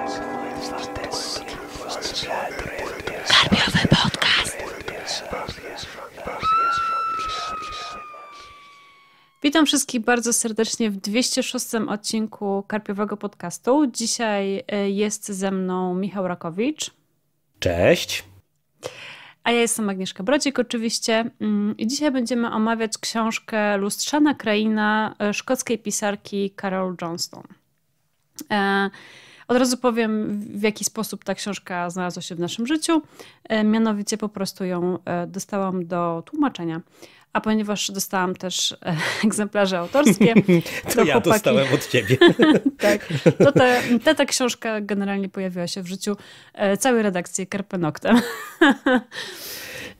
Karpiowy podcast. Witam wszystkich bardzo serdecznie w 206 odcinku Karpiowego Podcastu. Dzisiaj e, jest ze mną Michał Rakowicz. Cześć. A ja jestem Agnieszka Brodzik oczywiście mm, i dzisiaj będziemy omawiać książkę Lustrzana Kraina e, szkockiej pisarki Carol Johnston. E, od razu powiem, w jaki sposób ta książka znalazła się w naszym życiu. E, mianowicie po prostu ją e, dostałam do tłumaczenia. A ponieważ dostałam też e, egzemplarze autorskie. to, to ja chłopaki... dostałem od ciebie. tak. To ta książka generalnie pojawiła się w życiu całej redakcji Karpenoktem.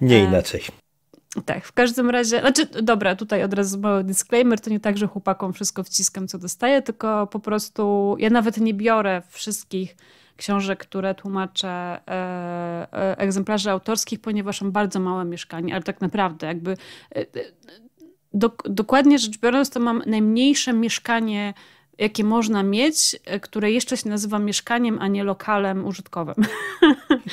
Nie inaczej. Tak, w każdym razie, znaczy dobra, tutaj od razu mały disclaimer, to nie tak, że chłopakom wszystko wciskam, co dostaję, tylko po prostu ja nawet nie biorę wszystkich książek, które tłumaczę e, e, egzemplarzy autorskich, ponieważ mam bardzo małe mieszkanie, ale tak naprawdę jakby... E, e do, dokładnie rzecz biorąc, to mam najmniejsze mieszkanie jakie można mieć, e, które jeszcze się nazywa mieszkaniem, a nie lokalem użytkowym.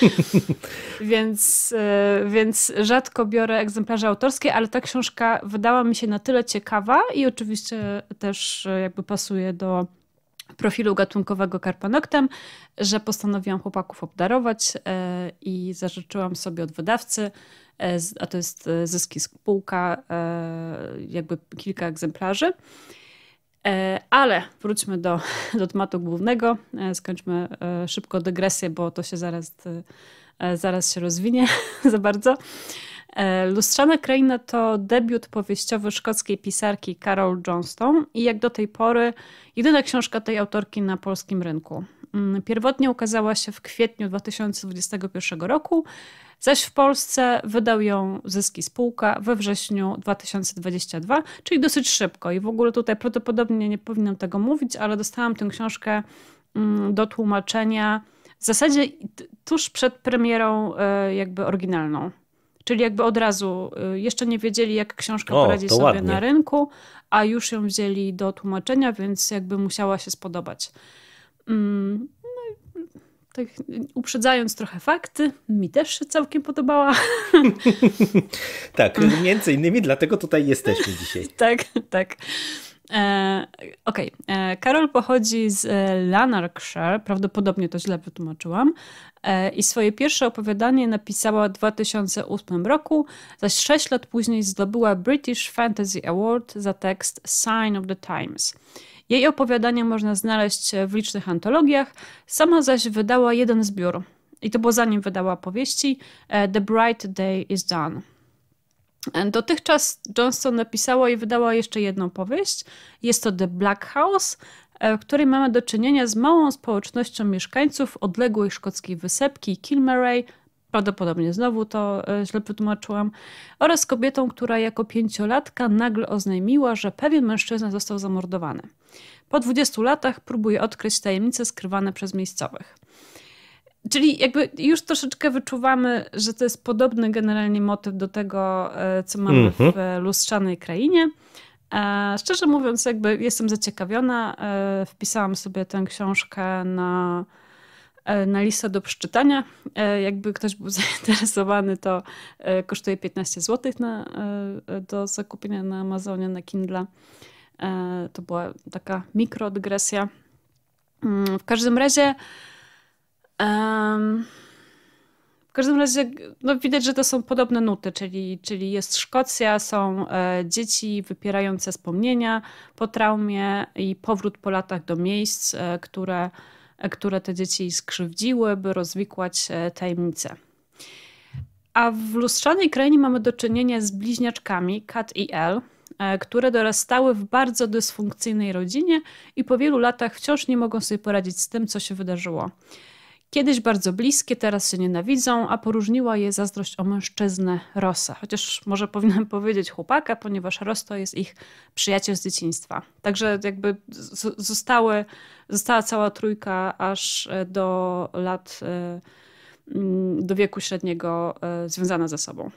więc, e, więc rzadko biorę egzemplarze autorskie, ale ta książka wydała mi się na tyle ciekawa i oczywiście też e, jakby pasuje do profilu gatunkowego Karpanoktem, że postanowiłam chłopaków obdarować i zażyczyłam sobie od wydawcy, a to jest Zyski Spółka, jakby kilka egzemplarzy. E, ale wróćmy do, do tematu głównego. E, skończmy e, szybko dygresję, bo to się zaraz, zaraz się rozwinie za bardzo. Lustrzana Kraina to debiut powieściowy szkockiej pisarki Carol Johnston i jak do tej pory jedyna książka tej autorki na polskim rynku. Mm, pierwotnie ukazała się w kwietniu 2021 roku, zaś w Polsce wydał ją Zyski Spółka we wrześniu 2022, czyli dosyć szybko. I w ogóle tutaj prawdopodobnie nie powinnam tego mówić, ale dostałam tę książkę mm, do tłumaczenia w zasadzie tuż przed premierą e, jakby oryginalną. Czyli jakby od razu e, jeszcze nie wiedzieli, jak książka o, poradzi sobie ładnie. na rynku, a już ją wzięli do tłumaczenia, więc jakby musiała się spodobać. Mm, no, tak uprzedzając trochę fakty, mi też się całkiem podobała. tak, między innymi dlatego tutaj jesteśmy dzisiaj. tak, tak. E, Okej, okay. E, Karol pochodzi z e, Lanarkshire, prawdopodobnie to źle wytłumaczyłam, e, i swoje pierwsze opowiadanie napisała w 2008 roku, zaś 6 lat później zdobyła British Fantasy Award za tekst Sign of the Times. Jej opowiadania można znaleźć w licznych antologiach, sama zaś wydała jeden zbiór. I to było zanim wydała powieści e, The Bright Day is Done. E, dotychczas Johnston napisała i wydała jeszcze jedną powieść. Jest to The Black House, e, w której mamy do czynienia z małą społecznością mieszkańców odległej szkockiej wysepki Kilmeray prawdopodobnie znowu to e, źle wytłumaczyłam, oraz kobietą, która jako pięciolatka nagle oznajmiła, że pewien mężczyzna został zamordowany. Po 20 latach próbuje odkryć tajemnice skrywane przez miejscowych. Czyli jakby już troszeczkę wyczuwamy, że to jest podobny generalnie motyw do tego, e, co mamy mm -hmm. w mhm. lustrzanej krainie. E, szczerze mówiąc, jakby jestem zaciekawiona. Wpisałam sobie tę książkę na E, na listę do przeczytania. E, jakby ktoś był zainteresowany, to e, kosztuje 15 zł na, do zakupienia na Amazonie, na Kindle. To była taka mikrodygresja. Mm, w każdym razie. Um, w każdym razie no, widać, że to są podobne nuty, czyli, czyli jest Szkocja, są e, dzieci wypierające wspomnienia po traumie i powrót po latach do miejsc, e, które które te dzieci skrzywdziły, by rozwikłać e, tajemnice. A w lustrzanej krainie mamy do czynienia z bliźniaczkami Kat i El, e, które dorastały w bardzo dysfunkcyjnej rodzinie i po wielu latach wciąż nie mogą sobie poradzić z tym, co się wydarzyło. Kiedyś bardzo bliskie, teraz się nienawidzą, a poróżniła je zazdrość o mężczyznę Rosa. Chociaż może powinnam powiedzieć chłopaka, ponieważ Ros to jest ich przyjaciel z dzieciństwa. Także jakby zostały, została cała trójka aż e, do lat, e, mm, do wieku średniego e, związana ze sobą.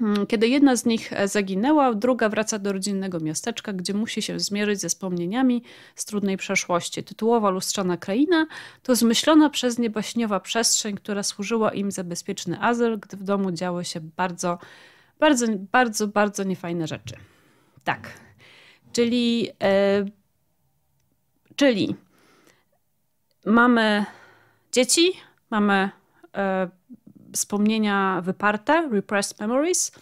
Mm, kiedy jedna z nich e, zaginęła, druga wraca do rodzinnego miasteczka, gdzie musi się zmierzyć ze wspomnieniami z trudnej przeszłości. Tytułowa lustrzana kraina to zmyślona przez nie baśniowa przestrzeń, która służyła im za bezpieczny azyl, gdy w domu działy się bardzo, bardzo, bardzo, bardzo niefajne rzeczy. Tak. Czyli, e, czyli mamy dzieci, mamy. E, wspomnienia wyparte, repressed memories,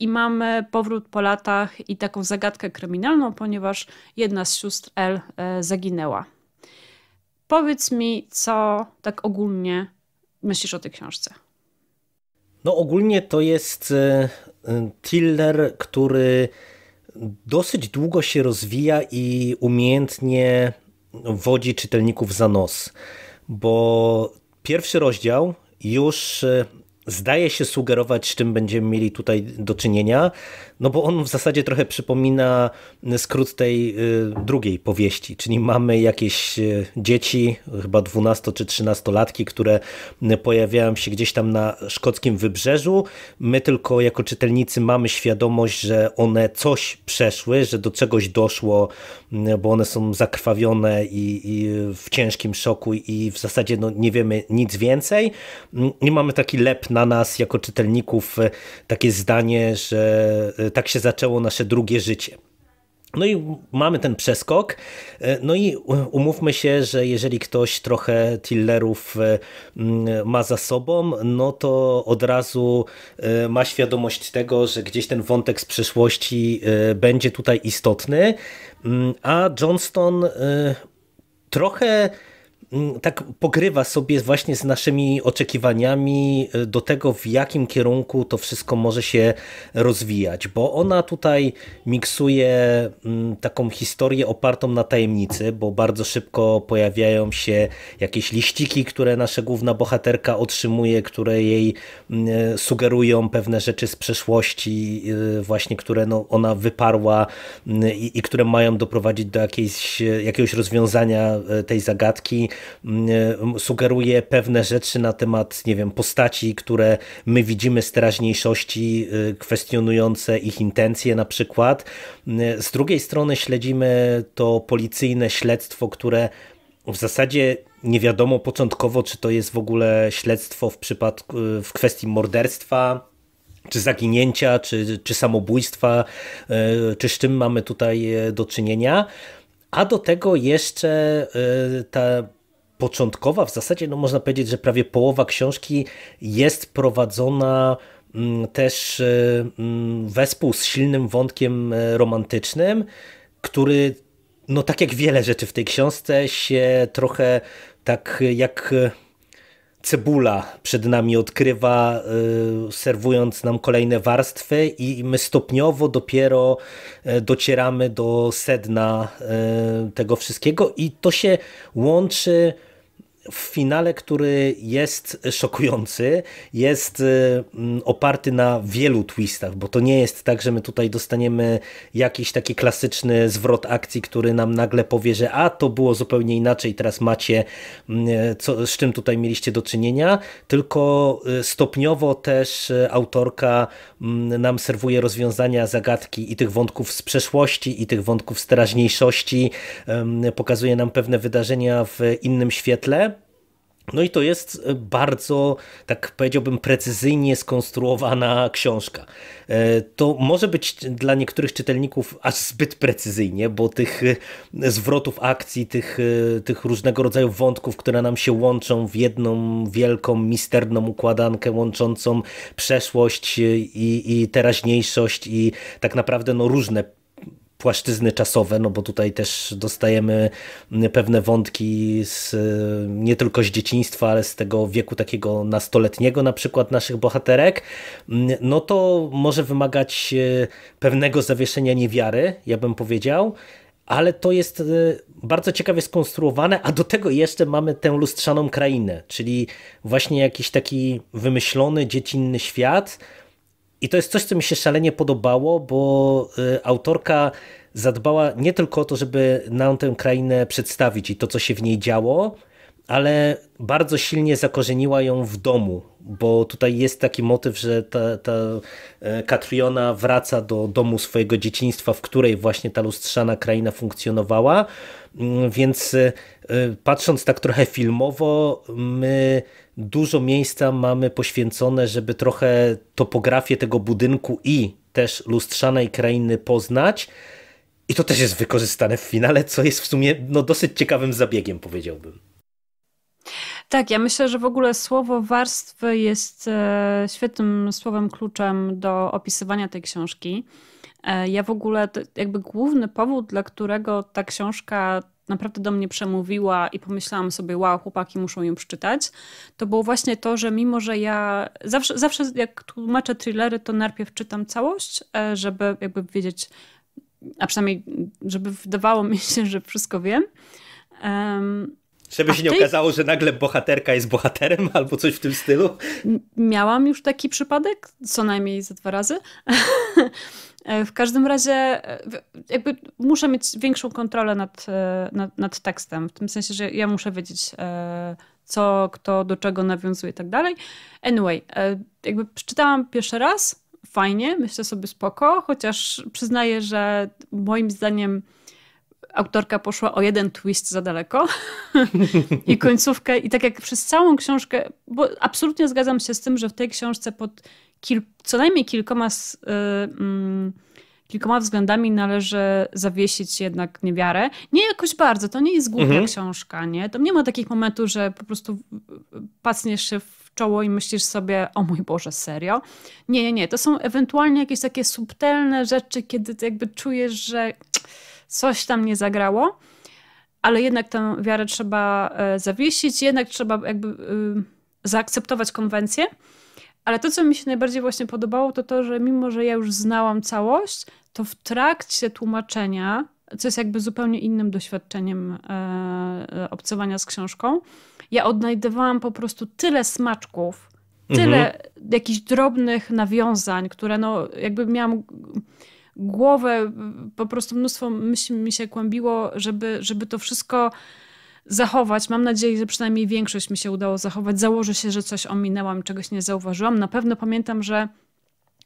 i mamy powrót po latach i taką zagadkę kryminalną, ponieważ jedna z sióstr L e, zaginęła. Powiedz mi, co tak ogólnie myślisz o tej książce? No, ogólnie to jest e, e, thriller, który dosyć długo się rozwija i umiejętnie wodzi czytelników za nos, bo pierwszy rozdział już y, zdaje się sugerować, z czym będziemy mieli tutaj do czynienia, no bo on w zasadzie trochę przypomina y, skrót tej y, drugiej powieści, czyli mamy jakieś y, dzieci, chyba 12 czy 13-latki, które pojawiają się gdzieś tam na szkockim wybrzeżu. My tylko jako czytelnicy mamy świadomość, że one coś przeszły, że do czegoś doszło, bo one są zakrwawione i, i w ciężkim szoku i w zasadzie no, nie wiemy nic więcej. Mm, I mamy taki lep na nas jako czytelników e, takie zdanie, że e, tak się zaczęło nasze drugie życie. No i mamy ten przeskok. E, no i umówmy się, że jeżeli ktoś trochę Tillerów ma za sobą, no to od razu ma świadomość tego, że gdzieś ten wątek z przeszłości będzie tutaj istotny. Mm, a Johnston trochę Mm, tak pogrywa sobie właśnie z naszymi oczekiwaniami e, do tego, w jakim kierunku to wszystko może się rozwijać, bo ona tutaj miksuje mm, taką historię opartą na tajemnicy, bo bardzo szybko pojawiają się jakieś liściki, które nasza główna bohaterka otrzymuje, które jej mm, e, sugerują pewne rzeczy z przeszłości, e, właśnie które no ona wyparła i, i które mają doprowadzić do jakiejś, jakiegoś rozwiązania tej zagadki. Mm, e, sugeruje pewne rzeczy na temat, nie wiem, postaci, które my widzimy z teraźniejszości, e, kwestionujące ich intencje na przykład. Mm, e, z drugiej strony śledzimy to policyjne śledztwo, które w zasadzie nie wiadomo początkowo, czy to jest w ogóle śledztwo w przypadku w kwestii morderstwa, czy zaginięcia, czy, czy samobójstwa, czy z czym mamy tutaj do czynienia. A do tego jeszcze ta początkowa, w zasadzie no można powiedzieć, że prawie połowa książki jest prowadzona mm, też e, mm, wespół z silnym wątkiem e, romantycznym, który no tak jak wiele rzeczy w tej książce się trochę tak e, jak cebula przed nami odkrywa, serwując nam kolejne warstwy, i my stopniowo dopiero docieramy do sedna tego wszystkiego, i to się łączy w finale, który jest szokujący, jest y, mm, oparty na wielu twistach, bo to nie jest tak, że my tutaj dostaniemy jakiś taki klasyczny zwrot akcji, który nam nagle powie, że a to było zupełnie inaczej, teraz macie mm, co, z czym tutaj mieliście do czynienia, tylko y, stopniowo też y, autorka mm, nam serwuje rozwiązania zagadki i tych wątków z przeszłości, i tych wątków z teraźniejszości, pokazuje nam pewne wydarzenia w innym świetle no i to jest e, bardzo, tak powiedziałbym, precyzyjnie skonstruowana książka. E, to może być dla niektórych czytelników aż zbyt precyzyjnie, bo tych e, zwrotów akcji, tych, tych różnego rodzaju wątków, które nam się łączą w jedną wielką, misterną układankę łączącą przeszłość i, i teraźniejszość i tak naprawdę no, różne płaszczyzny czasowe, no bo tutaj też dostajemy pewne wątki z, nie tylko z dzieciństwa, ale z tego wieku takiego nastoletniego na przykład naszych bohaterek, no to może wymagać e, pewnego zawieszenia niewiary, ja bym powiedział, ale to jest e, bardzo ciekawie skonstruowane, a do tego jeszcze mamy tę lustrzaną krainę, czyli właśnie jakiś taki wymyślony, dziecinny świat, i to jest coś, co mi się szalenie podobało, bo y, autorka zadbała nie tylko o to, żeby nam tę krainę przedstawić i to, co się w niej działo, ale bardzo silnie zakorzeniła ją w domu, bo tutaj jest taki motyw, że ta, ta Katriona e, wraca do domu swojego dzieciństwa, w której właśnie ta lustrzana kraina funkcjonowała, mm, więc y, y, patrząc tak trochę filmowo, my dużo miejsca mamy poświęcone, żeby trochę topografię tego budynku i też lustrzanej krainy poznać. I to też jest wykorzystane w finale, co jest w sumie no, dosyć ciekawym zabiegiem, powiedziałbym. Tak, ja myślę, że w ogóle słowo warstwy jest e, świetnym słowem kluczem do opisywania tej książki. E, ja w ogóle, jakby główny powód, dla którego ta książka naprawdę do mnie przemówiła i pomyślałam sobie, wow, chłopaki muszą ją przeczytać, to było właśnie to, że mimo, że ja zawsze, zawsze jak tłumaczę thrillery, to najpierw czytam całość, e, żeby jakby wiedzieć, a przynajmniej, żeby wydawało mi się, że wszystko wiem. Um, żeby się tej... nie okazało, że nagle bohaterka jest bohaterem albo coś w tym stylu. Miałam już taki przypadek, co najmniej za dwa razy. E, w każdym razie e, jakby muszę mieć większą kontrolę nad, e, nad, nad tekstem, w tym sensie, że ja muszę wiedzieć, co, kto, do czego nawiązuje i tak dalej. Anyway, jakby przeczytałam pierwszy raz, fajnie, myślę sobie spoko, chociaż przyznaję, że moim zdaniem autorka poszła o jeden twist za daleko i końcówkę, i tak jak przez całą książkę, bo absolutnie zgadzam się z tym, że w tej książce pod kil, co najmniej kilkoma, z, y, mm, kilkoma względami należy zawiesić jednak niewiarę. Nie jakoś bardzo, to nie jest głupia mhm. książka, nie? Tam nie ma takich momentów, że po prostu y, y, pacniesz się w czoło i myślisz sobie, o mój Boże, serio? Nie, nie, nie. To są ewentualnie jakieś takie subtelne rzeczy, kiedy ty jakby czujesz, że coś tam nie zagrało, ale jednak tę wiarę trzeba e, zawiesić, jednak trzeba jakby zaakceptować konwencję. Ale to, co mi się najbardziej właśnie podobało, to to, że mimo, że ja już znałam całość, to w trakcie tłumaczenia, co jest jakby zupełnie innym doświadczeniem e, e, obcowania z książką, ja odnajdywałam po prostu tyle smaczków, tyle mhm. jakichś drobnych nawiązań, które no jakby miałam głowę, po prostu mnóstwo myśli mi się kłębiło, żeby, żeby to wszystko zachować. Mam nadzieję, że przynajmniej większość mi się udało zachować. Założę się, że coś ominęłam, czegoś nie zauważyłam. Na pewno pamiętam, że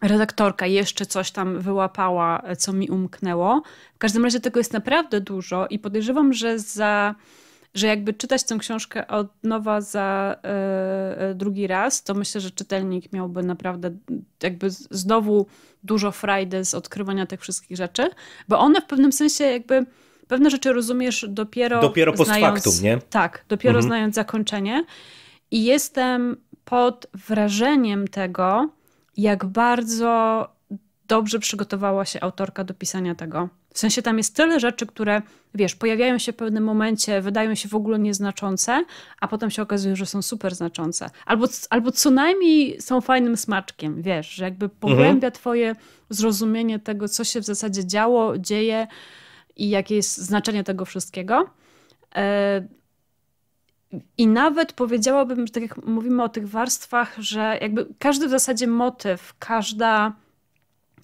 redaktorka jeszcze coś tam wyłapała, co mi umknęło. W każdym razie tego jest naprawdę dużo i podejrzewam, że za że jakby czytać tę książkę od nowa za yy, drugi raz, to myślę, że czytelnik miałby naprawdę jakby znowu dużo frajdy z odkrywania tych wszystkich rzeczy, bo one w pewnym sensie jakby pewne rzeczy rozumiesz dopiero. Dopiero post znając, factum, nie? Tak, dopiero mhm. znając zakończenie. I jestem pod wrażeniem tego, jak bardzo dobrze przygotowała się autorka do pisania tego. W sensie tam jest tyle rzeczy, które, wiesz, pojawiają się w pewnym momencie, wydają się w ogóle nieznaczące, a potem się okazuje, że są super znaczące. Albo, albo co najmniej są fajnym smaczkiem, wiesz, że jakby mhm. pogłębia mhm. twoje zrozumienie tego, co się w zasadzie działo, dzieje, i jakie jest znaczenie tego wszystkiego. E, I nawet powiedziałabym, że tak jak mówimy o tych warstwach, że jakby każdy w zasadzie motyw, każda,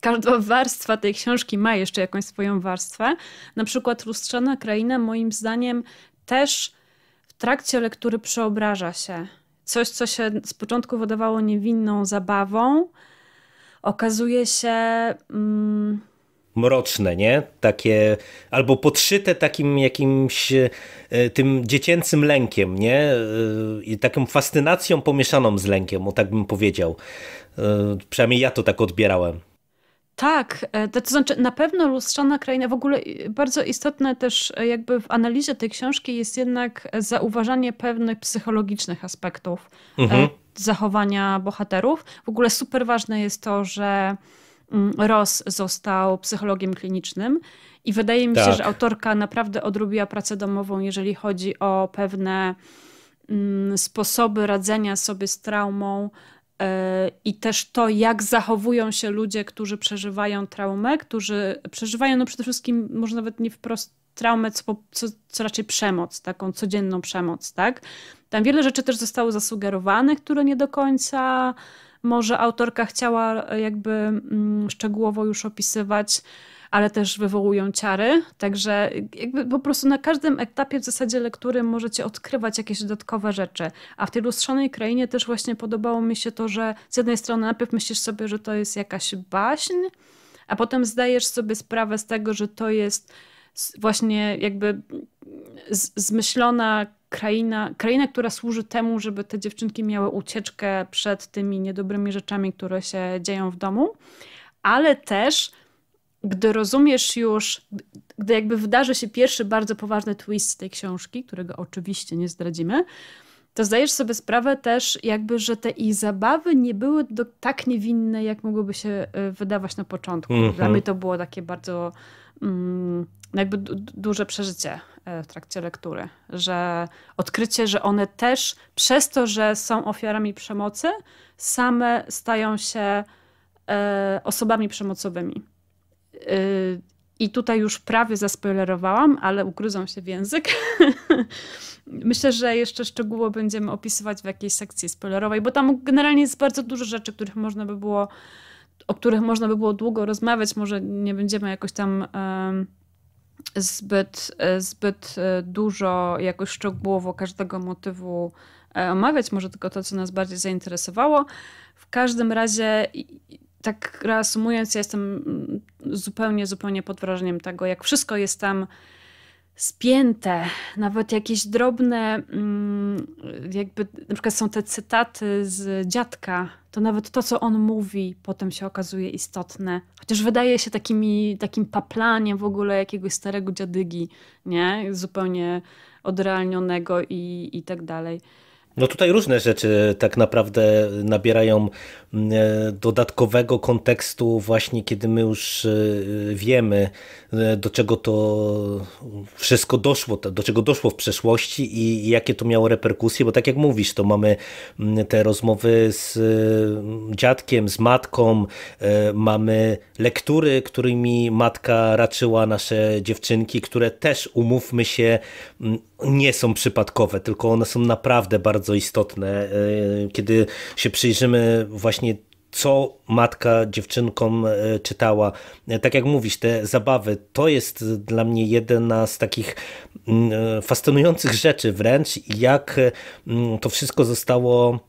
każda warstwa tej książki ma jeszcze jakąś swoją warstwę. Na przykład Lustrzana Kraina moim zdaniem też w trakcie lektury przeobraża się. Coś, co się z początku wydawało niewinną zabawą, okazuje się... Mm, mroczne, nie? Takie, albo podszyte takim jakimś e, tym dziecięcym lękiem, nie? E, I taką fascynacją pomieszaną z lękiem, o tak bym powiedział. E, przynajmniej ja to tak odbierałem. Tak, to znaczy na pewno lustrzana kraina, w ogóle bardzo istotne też jakby w analizie tej książki jest jednak zauważanie pewnych psychologicznych aspektów mhm. zachowania bohaterów. W ogóle super ważne jest to, że Mm, Ross został psychologiem klinicznym i wydaje mi tak. się, że autorka naprawdę odrobiła pracę domową, jeżeli chodzi o pewne mm, sposoby radzenia sobie z traumą e, i też to, jak zachowują się ludzie, którzy przeżywają traumę, którzy przeżywają no przede wszystkim, może nawet nie wprost traumę, co, co, co, raczej przemoc, taką codzienną przemoc, tak? Tam wiele rzeczy też zostało zasugerowane, które nie do końca może autorka chciała e, jakby mm, szczegółowo już opisywać, ale też wywołują ciary. Także e, jakby po prostu na każdym etapie w zasadzie lektury możecie odkrywać jakieś dodatkowe rzeczy. A w tej lustrzonej krainie też właśnie podobało mi się to, że z jednej strony najpierw myślisz sobie, że to jest jakaś baśń, a potem zdajesz sobie sprawę z tego, że to jest właśnie jakby zmyślona kraina, kraina, która służy temu, żeby te dziewczynki miały ucieczkę przed tymi niedobrymi rzeczami, które się dzieją w domu, ale też gdy rozumiesz już, gdy jakby wydarzy się pierwszy bardzo poważny twist tej książki, którego oczywiście nie zdradzimy, to zdajesz sobie sprawę też, jakby, że te ich zabawy nie były do, tak niewinne, jak mogłyby się y, wydawać na początku. Dla mhm. mnie to było takie bardzo um, jakby du duże przeżycie. E, w trakcie lektury, że odkrycie, że one też przez to, że są ofiarami przemocy, same stają się e, osobami przemocowymi. E, I tutaj już prawie zaspoilerowałam, ale ugryzą się w język. Myślę, że jeszcze szczegółowo będziemy opisywać w jakiejś sekcji spoilerowej, bo tam generalnie jest bardzo dużo rzeczy, których można by było, o których można by było długo rozmawiać. Może nie będziemy jakoś tam zbyt, e, zbyt e, dużo jakoś szczegółowo każdego motywu e, omawiać, może tylko to, co nas bardziej zainteresowało. W każdym razie, tak reasumując, ja jestem mm, zupełnie, zupełnie pod wrażeniem tego, jak wszystko jest tam spięte, nawet jakieś drobne, mm, jakby na przykład są te cytaty z dziadka, to nawet to, co on mówi, potem się okazuje istotne. Chociaż wydaje się takimi, takim paplaniem w ogóle jakiegoś starego dziadygi, nie? Zupełnie odrealnionego i, i tak dalej. No tutaj różne rzeczy tak naprawdę nabierają E, dodatkowego kontekstu właśnie, kiedy my już e, wiemy, e, do czego to wszystko doszło, do czego doszło w przeszłości i jakie to miało reperkusje, bo tak jak mówisz, to mamy te rozmowy z dziadkiem, z matką, mamy lektury, którymi matka raczyła nasze dziewczynki, które też, umówmy się, nie są przypadkowe, tylko one są naprawdę bardzo istotne. Kiedy się przyjrzymy właśnie właśnie co matka dziewczynkom e, czytała. E, tak jak mówisz, te zabawy, to jest dla mnie jedna z takich mm, e, fascynujących rzeczy wręcz, jak mm, to wszystko zostało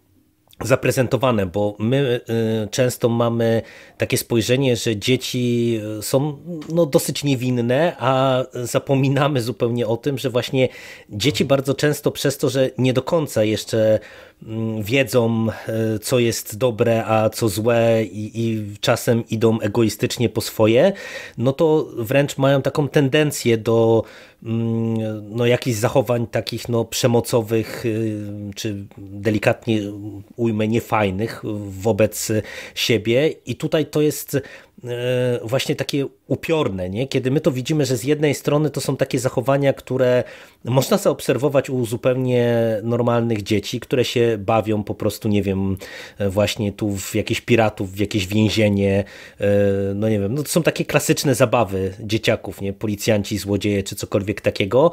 zaprezentowane, bo my y, często mamy takie spojrzenie, że dzieci y, są no, dosyć niewinne, a zapominamy zupełnie o tym, że właśnie dzieci bardzo często przez to, że nie do końca jeszcze mm, wiedzą, y, co jest dobre, a co złe i, i czasem idą egoistycznie po swoje, no to wręcz mają taką tendencję do Mm, no, jakichś zachowań takich no, przemocowych, y, czy delikatnie ujmę, niefajnych wobec siebie. I tutaj to jest E, właśnie takie upiorne, nie? kiedy my to widzimy, że z jednej strony to są takie zachowania, które można zaobserwować u zupełnie normalnych dzieci, które się bawią po prostu, nie wiem, właśnie tu w jakichś piratów, w jakieś więzienie, e, no nie wiem, no to są takie klasyczne zabawy dzieciaków, nie? policjanci, złodzieje czy cokolwiek takiego,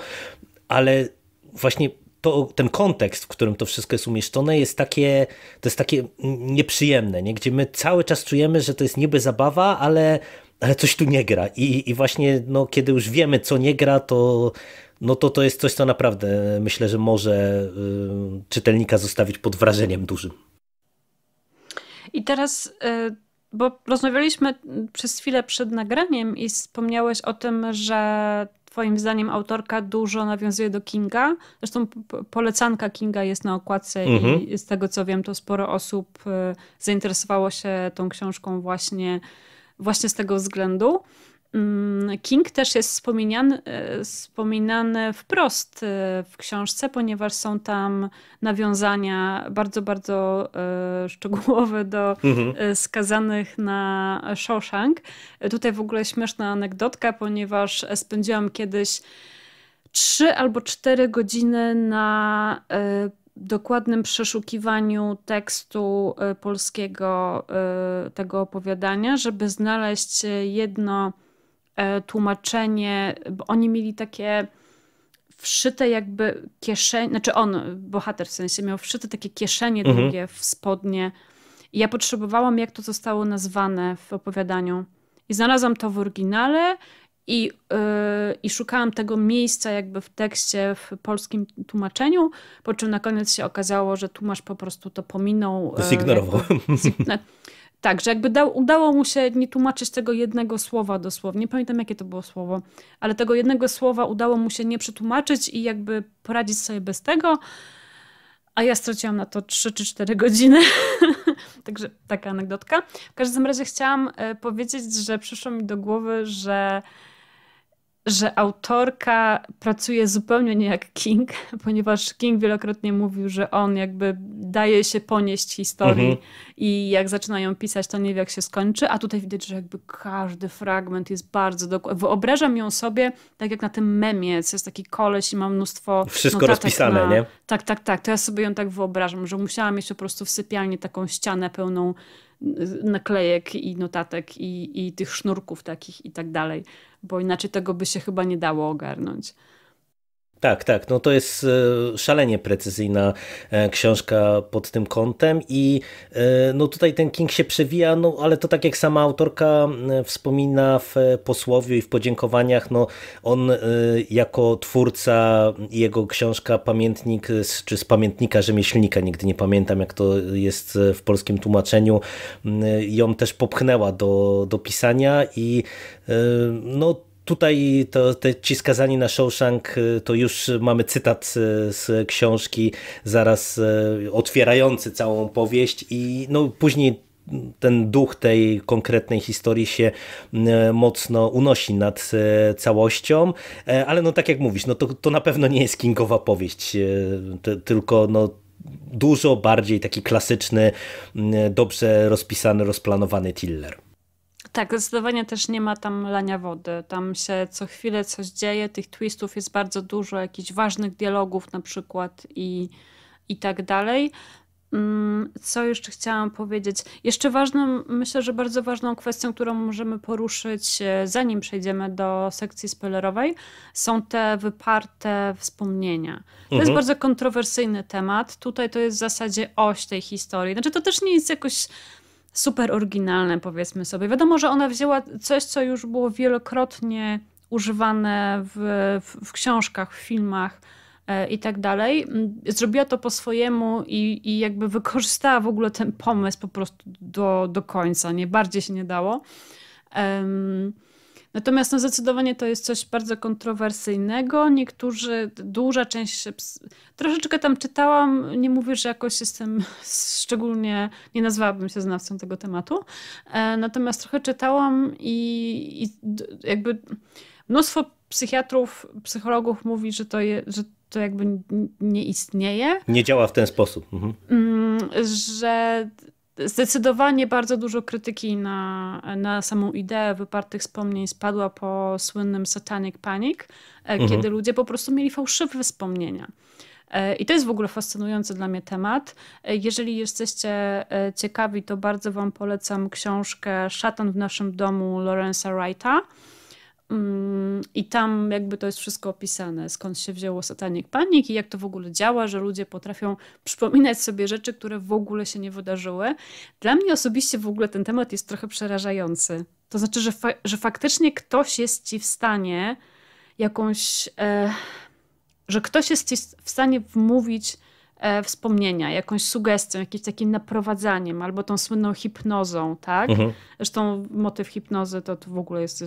ale właśnie to, ten kontekst, w którym to wszystko jest umieszczone, jest takie, to jest takie nieprzyjemne, nie? gdzie my cały czas czujemy, że to jest niby zabawa, ale, ale coś tu nie gra. I, i właśnie no, kiedy już wiemy, co nie gra, to, no, to to jest coś, co naprawdę myślę, że może y, czytelnika zostawić pod wrażeniem dużym. I teraz. Y, bo rozmawialiśmy przez chwilę przed nagraniem i wspomniałeś o tym, że Twoim zdaniem autorka dużo nawiązuje do Kinga. Zresztą polecanka Kinga jest na okładce mhm. i z tego co wiem, to sporo osób e, zainteresowało się tą książką właśnie, właśnie z tego względu. Mm, King też jest wspominany, e, wspominany wprost e, w książce, ponieważ są tam nawiązania bardzo, bardzo e, szczegółowe do mhm. skazanych na Shawshank. Tutaj w ogóle śmieszna anegdotka, ponieważ spędziłam kiedyś trzy albo cztery godziny na dokładnym przeszukiwaniu tekstu polskiego tego opowiadania, żeby znaleźć jedno E, tłumaczenie, bo oni mieli takie wszyte jakby kieszenie, znaczy on, bohater w sensie, miał wszyte takie kieszenie mhm. długie w spodnie. I ja potrzebowałam, jak to zostało nazwane w opowiadaniu. I znalazłam to w oryginale i, yy, i szukałam tego miejsca jakby w tekście, w polskim tłumaczeniu, po czym na koniec się okazało, że tłumacz po prostu to pominął. E, Zignorował. Yy, Tak, że jakby udało mu się nie tłumaczyć tego jednego słowa dosłownie. Nie pamiętam, jakie to było słowo, ale tego jednego słowa udało mu się nie przetłumaczyć i jakby poradzić sobie bez tego. A ja straciłam na to 3 czy 4 godziny. Także taka anegdotka. W każdym razie chciałam e, powiedzieć, że przyszło mi do głowy, że że autorka pracuje zupełnie nie jak King, ponieważ King wielokrotnie mówił, że on jakby daje się ponieść historii mhm. i jak zaczyna ją pisać, to nie wie jak się skończy, a tutaj widać, że jakby każdy fragment jest bardzo dokładny. Wyobrażam ją sobie tak jak na tym memie, co jest taki koleś i ma mnóstwo Wszystko rozpisane, na... nie? Tak, tak, tak. To ja sobie ją tak wyobrażam, że musiała mieć po prostu w sypialni taką ścianę pełną naklejek i notatek i, i tych sznurków takich i tak dalej, bo inaczej tego by się chyba nie dało ogarnąć. Tak, tak. No to jest e, szalenie precyzyjna e, książka pod tym kątem i e, no tutaj ten King się przewija, no ale to tak jak sama autorka wspomina w posłowie i w podziękowaniach, no on jako twórca jego książka Pamiętnik, czy z Pamiętnika Rzemieślnika, nigdy nie pamiętam jak to jest w polskim tłumaczeniu, ją też popchnęła do, do pisania i no tutaj to, te, ci skazani na Shawshank y, to już mamy cytat y, z książki zaraz y, otwierający całą powieść i no później ten duch tej konkretnej historii się mocno unosi nad całością, e, ale no tak jak mówisz, no to, to na pewno nie jest kingowa powieść, tylko no dużo bardziej taki klasyczny, dobrze rozpisany, rozplanowany thriller. Tak, zdecydowanie też nie ma tam lania wody. Tam się co chwilę coś dzieje, tych twistów jest bardzo dużo, jakichś ważnych dialogów na przykład i, i tak dalej. Mm, co jeszcze chciałam powiedzieć? Jeszcze ważną, myślę, że bardzo ważną kwestią, którą możemy poruszyć, e, zanim przejdziemy do sekcji spoilerowej, są te wyparte wspomnienia. Mhm. To jest mhm. bardzo kontrowersyjny temat. Tutaj to jest w zasadzie oś tej historii. Znaczy, to też nie jest jakoś super oryginalne, powiedzmy sobie. Wiadomo, że ona wzięła coś, co już było wielokrotnie używane w, w, w książkach, w filmach e, i tak dalej. Mm, zrobiła to po swojemu i, i jakby wykorzystała w ogóle ten pomysł po prostu do, do końca. Nie bardziej się nie dało. Um, Natomiast no, zdecydowanie to jest coś bardzo kontrowersyjnego. Niektórzy, duża część, troszeczkę tam czytałam, nie mówię, że jakoś jestem szczególnie, nie nazwałabym się znawcą tego tematu, e, natomiast trochę czytałam i, i jakby mnóstwo psychiatrów, psychologów mówi, że to, je, że to jakby nie istnieje. Nie działa w ten sposób. Mhm. Mm, że Zdecydowanie bardzo dużo krytyki na, na samą ideę wypartych wspomnień spadła po słynnym Satanic Panic, e, mhm. kiedy ludzie po prostu mieli fałszywe wspomnienia. E, I to jest w ogóle fascynujący dla mnie temat. E, jeżeli jesteście ciekawi, to bardzo Wam polecam książkę Szatan w naszym domu Lorenza Wrighta. Mm, I tam jakby to jest wszystko opisane, skąd się wzięło satanik, panik i jak to w ogóle działa, że ludzie potrafią przypominać sobie rzeczy, które w ogóle się nie wydarzyły. Dla mnie osobiście w ogóle ten temat jest trochę przerażający. To znaczy, że, fa że faktycznie ktoś jest ci w stanie jakąś, e, że ktoś jest ci w stanie wmówić e, wspomnienia, jakąś sugestią, jakimś takim naprowadzaniem albo tą słynną hipnozą, tak? Mhm. Zresztą motyw hipnozy to, to w ogóle jest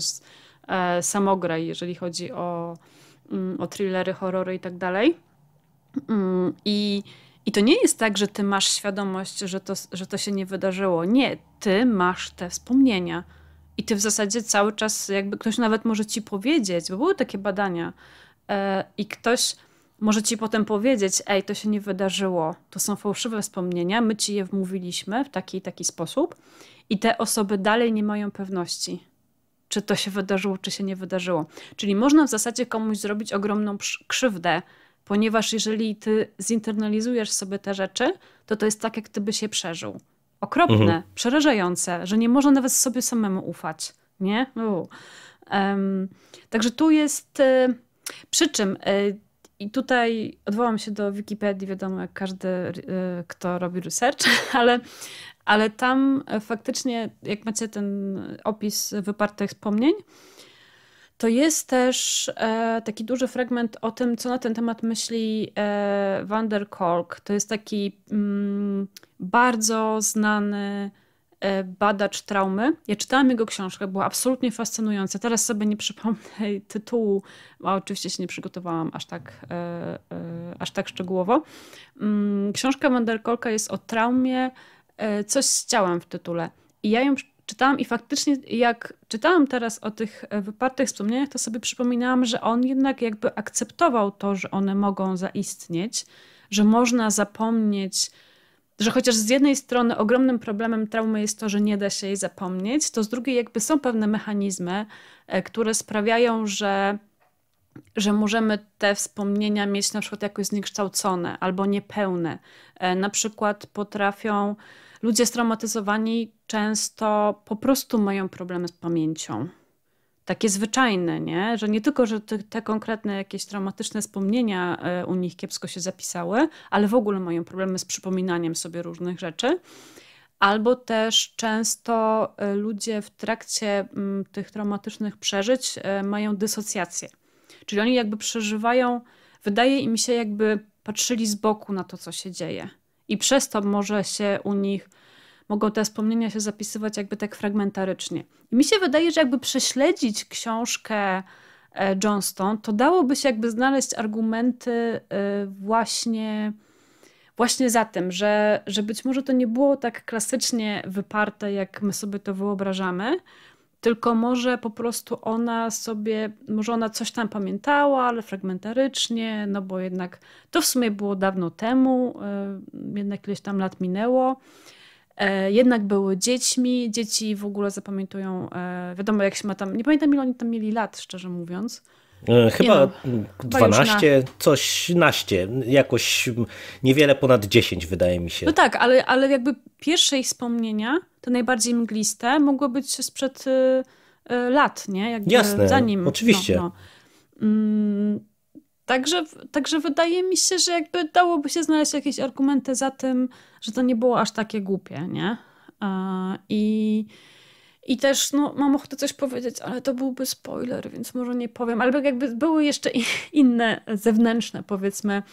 E, samograj, jeżeli chodzi o, mm, o thrillery, horrory i tak dalej. Mm, I, I to nie jest tak, że ty masz świadomość, że to, że to się nie wydarzyło. Nie, ty masz te wspomnienia. I ty w zasadzie cały czas, jakby ktoś nawet może ci powiedzieć, bo były takie badania, e, i ktoś może ci potem powiedzieć: Ej, to się nie wydarzyło, to są fałszywe wspomnienia, my ci je wmówiliśmy w taki taki sposób, i te osoby dalej nie mają pewności czy to się wydarzyło, czy się nie wydarzyło. Czyli można w zasadzie komuś zrobić ogromną krzywdę, ponieważ jeżeli ty zinternalizujesz sobie te rzeczy, to to jest tak, jak gdyby się przeżył. Okropne, mhm. przerażające, że nie można nawet sobie samemu ufać. Nie? Um, także tu jest. Y, przy czym. Y, i tutaj odwołam się do Wikipedii, wiadomo, jak każdy, y, kto robi research, ale ale tam e, faktycznie, jak macie ten opis wypartych wspomnień, to jest też e, taki duży fragment o tym, co na ten temat myśli e, Van der Kolk. To jest taki mm, bardzo znany e, badacz traumy. Ja czytałam jego książkę, była absolutnie fascynująca. Teraz sobie nie przypomnę tytułu, a oczywiście się nie przygotowałam aż tak, e, e aż tak szczegółowo. Mm, książka Van der Kolka jest o traumie E, coś z ciałem w tytule. I ja ją czytałam i faktycznie jak czytałam teraz o tych e, wypartych wspomnieniach, to sobie przypominałam, że on jednak jakby akceptował to, że one mogą zaistnieć, że można zapomnieć, że chociaż z jednej strony ogromnym problemem traumy jest to, że nie da się jej zapomnieć, to z drugiej jakby są pewne mechanizmy, e, które sprawiają, że że możemy te wspomnienia mieć na przykład jakoś zniekształcone albo niepełne. Na przykład potrafią Ludzie straumatyzowani często po prostu mają problemy z pamięcią. Takie zwyczajne, nie? że nie tylko, że te, te konkretne jakieś traumatyczne wspomnienia e, u nich kiepsko się zapisały, ale w ogóle mają problemy z przypominaniem sobie różnych rzeczy albo też często e, ludzie w trakcie mm, tych traumatycznych przeżyć e, mają dysocjację. Czyli oni jakby przeżywają, wydaje im się, jakby patrzyli z boku na to, co się dzieje. I przez to może się u nich, mogą te wspomnienia się zapisywać jakby tak fragmentarycznie. I mi się wydaje, że jakby prześledzić książkę e, Johnston, to dałoby się jakby znaleźć argumenty e, właśnie właśnie za tym, że, że być może to nie było tak klasycznie wyparte, jak my sobie to wyobrażamy, tylko może po prostu ona sobie, może ona coś tam pamiętała, ale fragmentarycznie, no bo jednak to w sumie było dawno temu, y, jednak ileś tam lat minęło. E, jednak były dziećmi, dzieci w ogóle zapamiętują, e, wiadomo jak się ma tam, nie pamiętam ile oni tam mieli lat, szczerze mówiąc, E, chyba no, 12, na... coś naście, jakoś niewiele ponad 10 wydaje mi się. No tak, ale, ale jakby pierwsze ich wspomnienia, te najbardziej mgliste, mogło być sprzed y, y, lat, nie? Jakby Jasne, zanim, oczywiście. No, no. Mm, także, także wydaje mi się, że jakby dałoby się znaleźć jakieś argumenty za tym, że to nie było aż takie głupie, nie? E, I... I też no, mam ochotę coś powiedzieć, ale to byłby spoiler, więc może nie powiem. Albo jakby były jeszcze inne zewnętrzne, powiedzmy,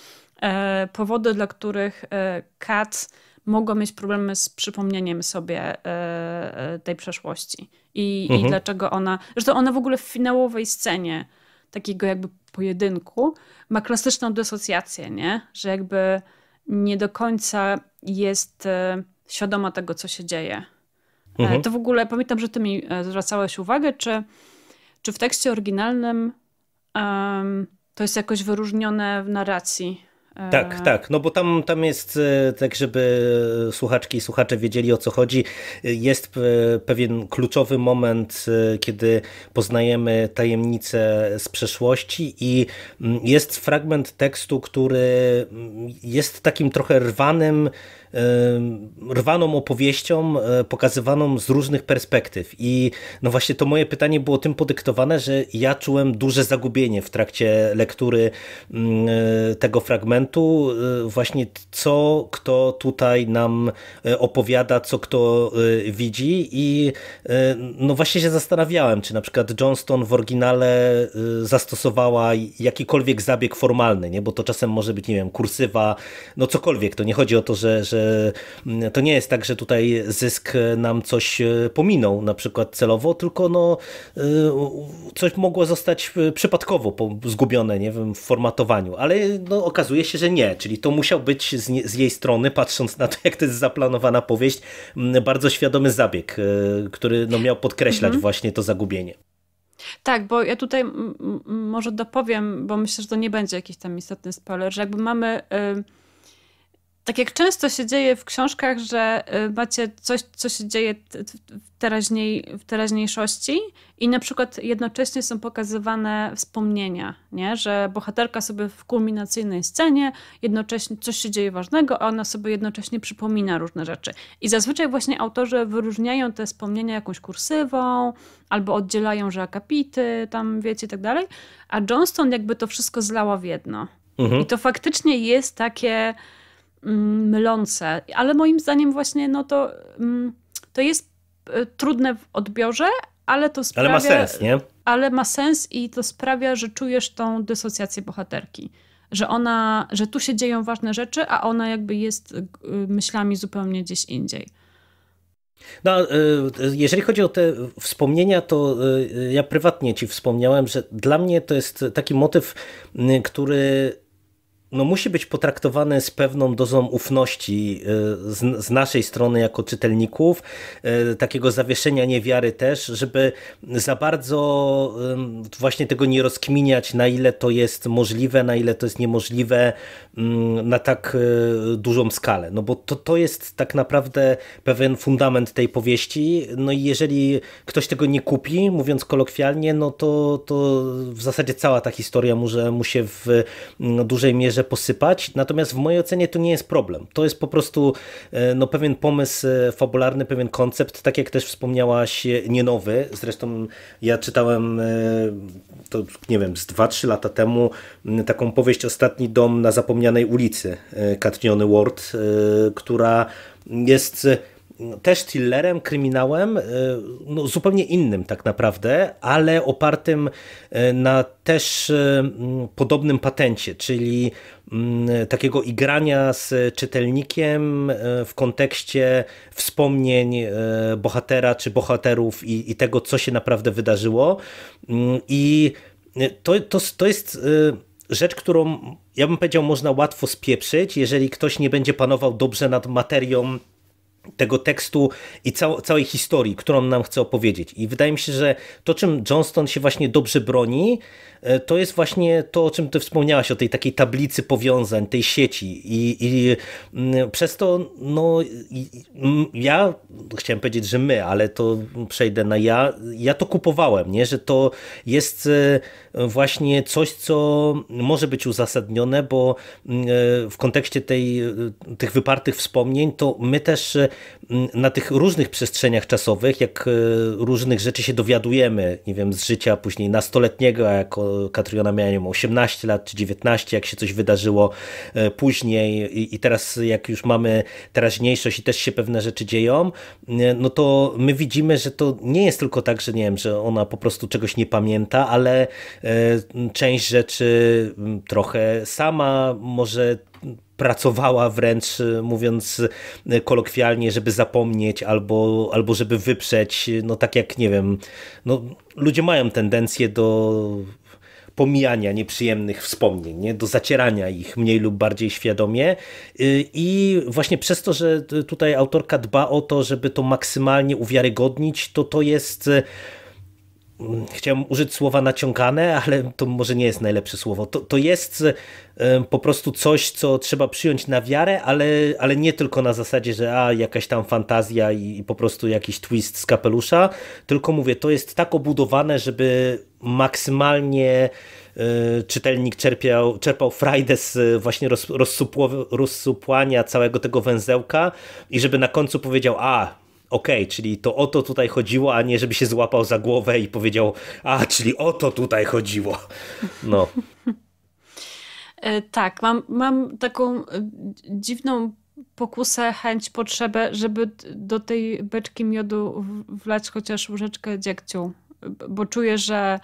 e, powody, dla których e, Kat mogła mieć problemy z przypomnieniem sobie e, e tej przeszłości. I, mhm. I dlaczego ona. Zresztą ona w ogóle w finałowej scenie takiego jakby pojedynku ma klasyczną dysocjację, nie? Że jakby nie do końca jest e, świadoma tego, co się dzieje Mhm. E, to w ogóle pamiętam, że ty mi e, zwracałeś uwagę, czy, czy w tekście oryginalnym um, to jest jakoś wyróżnione w narracji. E, tak, tak, no bo tam, tam jest, tak żeby słuchaczki i słuchacze wiedzieli o co chodzi, jest pewien kluczowy moment, kiedy poznajemy tajemnicę z przeszłości i mm, jest fragment tekstu, który mm, jest takim trochę rwanym, rwaną opowieścią, e, pokazywaną z różnych perspektyw. I no właśnie to moje pytanie było tym podyktowane, że ja czułem duże zagubienie w trakcie lektury mm, e, tego fragmentu, e, właśnie co kto tutaj nam opowiada, co kto widzi i no właśnie się zastanawiałem, czy na przykład Johnston w oryginale zastosowała jakikolwiek zabieg formalny, nie? bo to czasem może być, nie wiem, kursywa, no cokolwiek, to nie chodzi o to, że, że E, to nie jest tak, że tutaj zysk nam coś e, pominął, na przykład celowo, tylko no, e, coś mogło zostać przypadkowo zgubione, nie wiem, w formatowaniu, ale no, okazuje się, że nie, czyli to musiał być z, nie, z jej strony, patrząc na to, jak to jest zaplanowana powieść, bardzo świadomy zabieg, który no, miał podkreślać mhm. właśnie to zagubienie. Tak, bo ja tutaj może dopowiem, bo myślę, że to nie będzie jakiś tam istotny spoiler, że jakby mamy. Y tak jak często się dzieje w książkach, że y, macie coś, co się dzieje w, teraźniej, w teraźniejszości i na przykład jednocześnie są pokazywane wspomnienia, nie? że bohaterka sobie w kulminacyjnej scenie jednocześnie coś się dzieje ważnego, a ona sobie jednocześnie przypomina różne rzeczy. I zazwyczaj właśnie autorzy wyróżniają te wspomnienia jakąś kursywą albo oddzielają, że akapity, tam wiecie i tak dalej, a Johnston jakby to wszystko zlała w jedno. Mhm. I to faktycznie jest takie Mm, mylące, ale moim zdaniem właśnie no to, mm, to jest e, trudne w odbiorze, ale to sprawia... Ale ma sens, nie? Ale ma sens i to sprawia, że czujesz tą dysocjację bohaterki. Że ona, że tu się dzieją ważne rzeczy, a ona jakby jest myślami zupełnie gdzieś indziej. No, e, jeżeli chodzi o te wspomnienia, to e, ja prywatnie ci wspomniałem, że dla mnie to jest taki motyw, który no, musi być potraktowane z pewną dozą ufności y, z, z naszej strony jako czytelników, y, takiego zawieszenia niewiary też, żeby za bardzo właśnie tego nie rozkminiać, na ile to jest możliwe, na ile to jest niemożliwe na tak y, dużą skalę. No bo to, to jest tak naprawdę pewien fundament tej powieści. No i jeżeli ktoś tego nie kupi, mówiąc kolokwialnie, no to, to w zasadzie cała ta historia może mu się w dużej mierze może posypać, natomiast w mojej ocenie to nie jest problem. To jest po prostu e, no, pewien pomysł e, fabularny, pewien koncept, tak jak też wspomniałaś, e, nie nowy. Zresztą ja czytałem to nie wiem, z 2-3 lata temu taką powieść Ostatni dom na zapomnianej ulicy Katniony Ward, która jest też thrillerem, kryminałem, e, no zupełnie innym tak naprawdę, ale opartym e, na też e, podobnym patencie, czyli takiego igrania z czytelnikiem w kontekście wspomnień bohatera czy bohaterów i, i tego, co się naprawdę wydarzyło. Mm, I to, to, to jest rzecz, którą ja bym powiedział, można łatwo spieprzyć, jeżeli ktoś nie będzie panował dobrze nad materią tego tekstu i całej historii, którą nam chce opowiedzieć. I wydaje mi się, że to, czym Johnston się właśnie dobrze broni, E, to jest właśnie to, o czym ty wspomniałaś, o tej takiej tablicy powiązań, tej sieci i, i mm, przez to no, mm, ja chciałem powiedzieć, że my, ale to przejdę na ja, ja to kupowałem, nie? że to jest e, właśnie coś, co może być uzasadnione, bo mm, e, w kontekście tej, tych wypartych wspomnień, to my też na tych różnych przestrzeniach czasowych, jak różnych rzeczy się dowiadujemy, nie wiem, z życia później nastoletniego jako Katriona miała 18 lat czy 19, jak się coś wydarzyło e, później i, i teraz jak już mamy teraźniejszość i też się pewne rzeczy dzieją, no to my widzimy, że to nie jest tylko tak, że nie wiem, że ona po prostu czegoś nie pamięta, ale e, część rzeczy trochę sama może pracowała wręcz, e, mówiąc kolokwialnie, żeby zapomnieć albo, albo żeby wyprzeć, no tak jak, nie wiem, no, ludzie mają tendencję do pomijania nieprzyjemnych wspomnień, nie? do zacierania ich mniej lub bardziej świadomie. Y, I właśnie przez to, że tutaj autorka dba o to, żeby to maksymalnie uwiarygodnić, to to jest chciałem użyć słowa naciągane, ale to może nie jest najlepsze słowo. To, to jest e, po prostu coś, co trzeba przyjąć na wiarę, ale, ale nie tylko na zasadzie, że a, jakaś tam fantazja i, i po prostu jakiś twist z kapelusza, tylko mówię, to jest tak obudowane, żeby maksymalnie e, czytelnik czerpiał, czerpał frajdę z e, właśnie roz, rozsupłania całego tego węzełka i żeby na końcu powiedział, a okej, okay, czyli to o to tutaj chodziło, a nie żeby się złapał za głowę i powiedział, a czyli o to tutaj chodziło. No. E, tak, mam, mam taką e, dziwną pokusę, chęć, potrzebę, żeby do tej beczki miodu wlać chociaż łyżeczkę dziegciu, bo czuję, że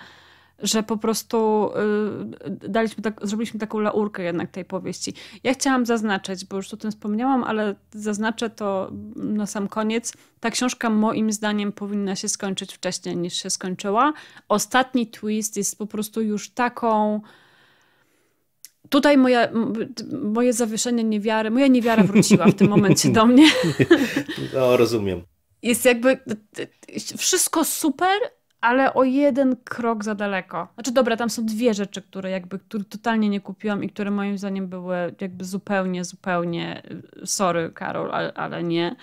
że po prostu y, y, daliśmy tak, zrobiliśmy taką laurkę jednak tej powieści. Ja chciałam zaznaczyć, bo już o tym wspomniałam, ale zaznaczę to na sam koniec. Ta książka moim zdaniem powinna się skończyć wcześniej niż się skończyła. Ostatni twist jest po prostu już taką tutaj moja, moje zawieszenie niewiary, moja niewiara wróciła w tym momencie do mnie. No, rozumiem. Jest jakby wszystko super, ale o jeden krok za daleko. Znaczy dobra, tam są dwie rzeczy, które jakby które totalnie nie kupiłam i które moim zdaniem były jakby zupełnie, zupełnie y, sorry Karol, ale, ale nie.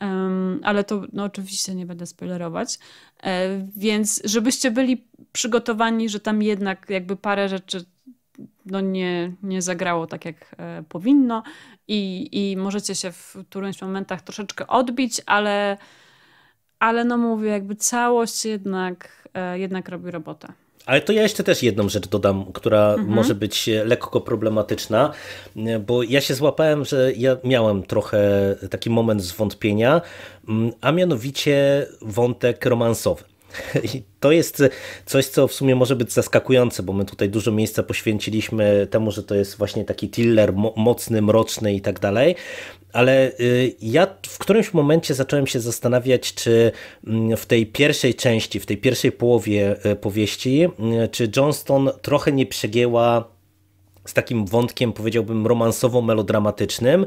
Um, ale to no, oczywiście nie będę spoilerować. E, więc żebyście byli przygotowani, że tam jednak jakby parę rzeczy no nie, nie zagrało tak, jak e, powinno, i, i możecie się w którymś momentach troszeczkę odbić, ale ale no mówię, jakby całość jednak, e, jednak robi robotę. Ale to ja jeszcze też jedną rzecz dodam, która mhm. może być e, lekko problematyczna, e, bo ja się złapałem, że ja miałem trochę taki moment zwątpienia, mm, a mianowicie wątek romansowy. I to jest coś, co w sumie może być zaskakujące, bo my tutaj dużo miejsca poświęciliśmy temu, że to jest właśnie taki thriller mocny, mroczny i tak dalej. Ale y, ja w którymś momencie zacząłem się zastanawiać, czy mm, w tej pierwszej części, w tej pierwszej połowie y, powieści, y, czy Johnston trochę nie przegięła z takim wątkiem, powiedziałbym, romansowo-melodramatycznym,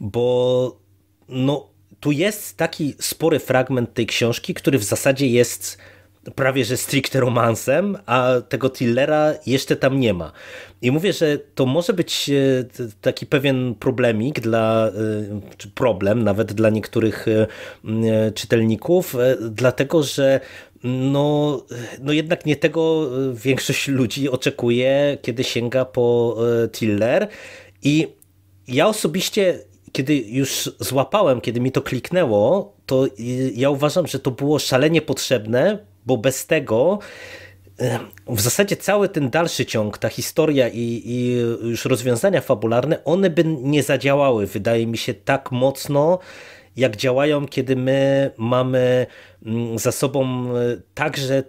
bo no, tu jest taki spory fragment tej książki, który w zasadzie jest prawie że stricte romansem, a tego Tillera jeszcze tam nie ma. I mówię, że to może być e, taki pewien problemik dla, e, czy problem nawet dla niektórych e, czytelników, dlatego że no, no jednak nie tego większość ludzi oczekuje, kiedy sięga po Tiller. I ja osobiście kiedy już złapałem, kiedy mi to kliknęło, to ja uważam, że to było szalenie potrzebne, bo bez tego w zasadzie cały ten dalszy ciąg, ta historia i, i, już rozwiązania fabularne, one by nie zadziałały, wydaje mi się, tak mocno, jak działają, kiedy my mamy mm, za sobą e, także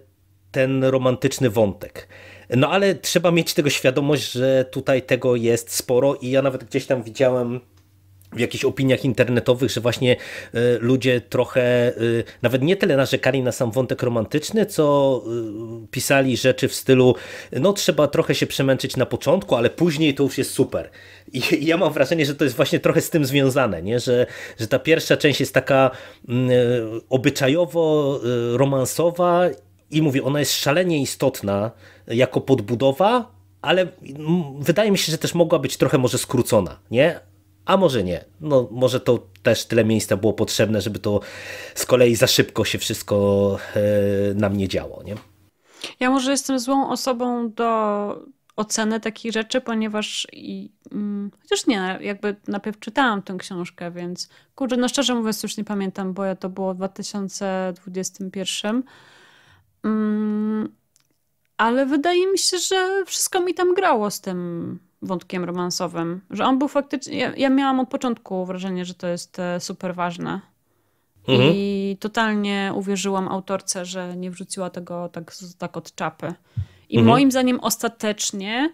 ten romantyczny wątek. No ale trzeba mieć tego świadomość, że tutaj tego jest sporo i ja nawet gdzieś tam widziałem w jakichś opiniach internetowych, że właśnie e, ludzie trochę e, nawet nie tyle narzekali na sam wątek romantyczny, co e, pisali rzeczy w stylu no trzeba trochę się przemęczyć na początku, ale później to już jest super. I, i ja mam wrażenie, że to jest właśnie trochę z tym związane, nie? Że, że ta pierwsza część jest taka mm, obyczajowo romansowa i mówię, ona jest szalenie istotna jako podbudowa, ale mm, wydaje mi się, że też mogła być trochę może skrócona, nie? a może nie. No, może to też tyle miejsca było potrzebne, żeby to z kolei za szybko się wszystko e, nam nie działo. Nie? Ja może jestem złą osobą do oceny takich rzeczy, ponieważ i, mm, chociaż nie, jakby najpierw czytałam tę książkę, więc kurczę, no szczerze mówiąc już nie pamiętam, bo ja to było w 2021. Mm, ale wydaje mi się, że wszystko mi tam grało z tym wątkiem romansowym. Że on był faktycznie. Ja, ja miałam od początku wrażenie, że to jest e, super ważne. Mhm. I totalnie uwierzyłam autorce, że nie wrzuciła tego tak, tak od czapy. I mhm. moim zdaniem ostatecznie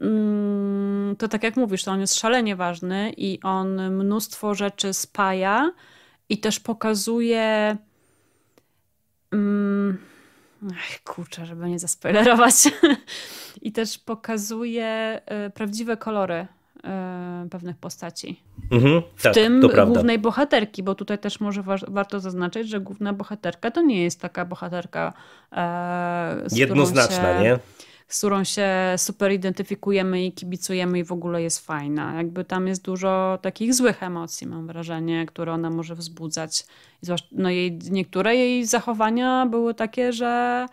mm, to tak jak mówisz, to on jest szalenie ważny i on mnóstwo rzeczy spaja i też pokazuje. Ech, mm, kurczę, żeby nie zaspoilerować. i też pokazuje e, prawdziwe kolory e, pewnych postaci. Mhm, w tak, tym głównej bohaterki, bo tutaj też może wa warto zaznaczyć, że główna bohaterka to nie jest taka bohaterka e, jednoznaczna, się, nie? Z którą się super identyfikujemy i kibicujemy i w ogóle jest fajna. Jakby tam jest dużo takich złych emocji, mam wrażenie, które ona może wzbudzać. No jej, niektóre jej zachowania były takie, że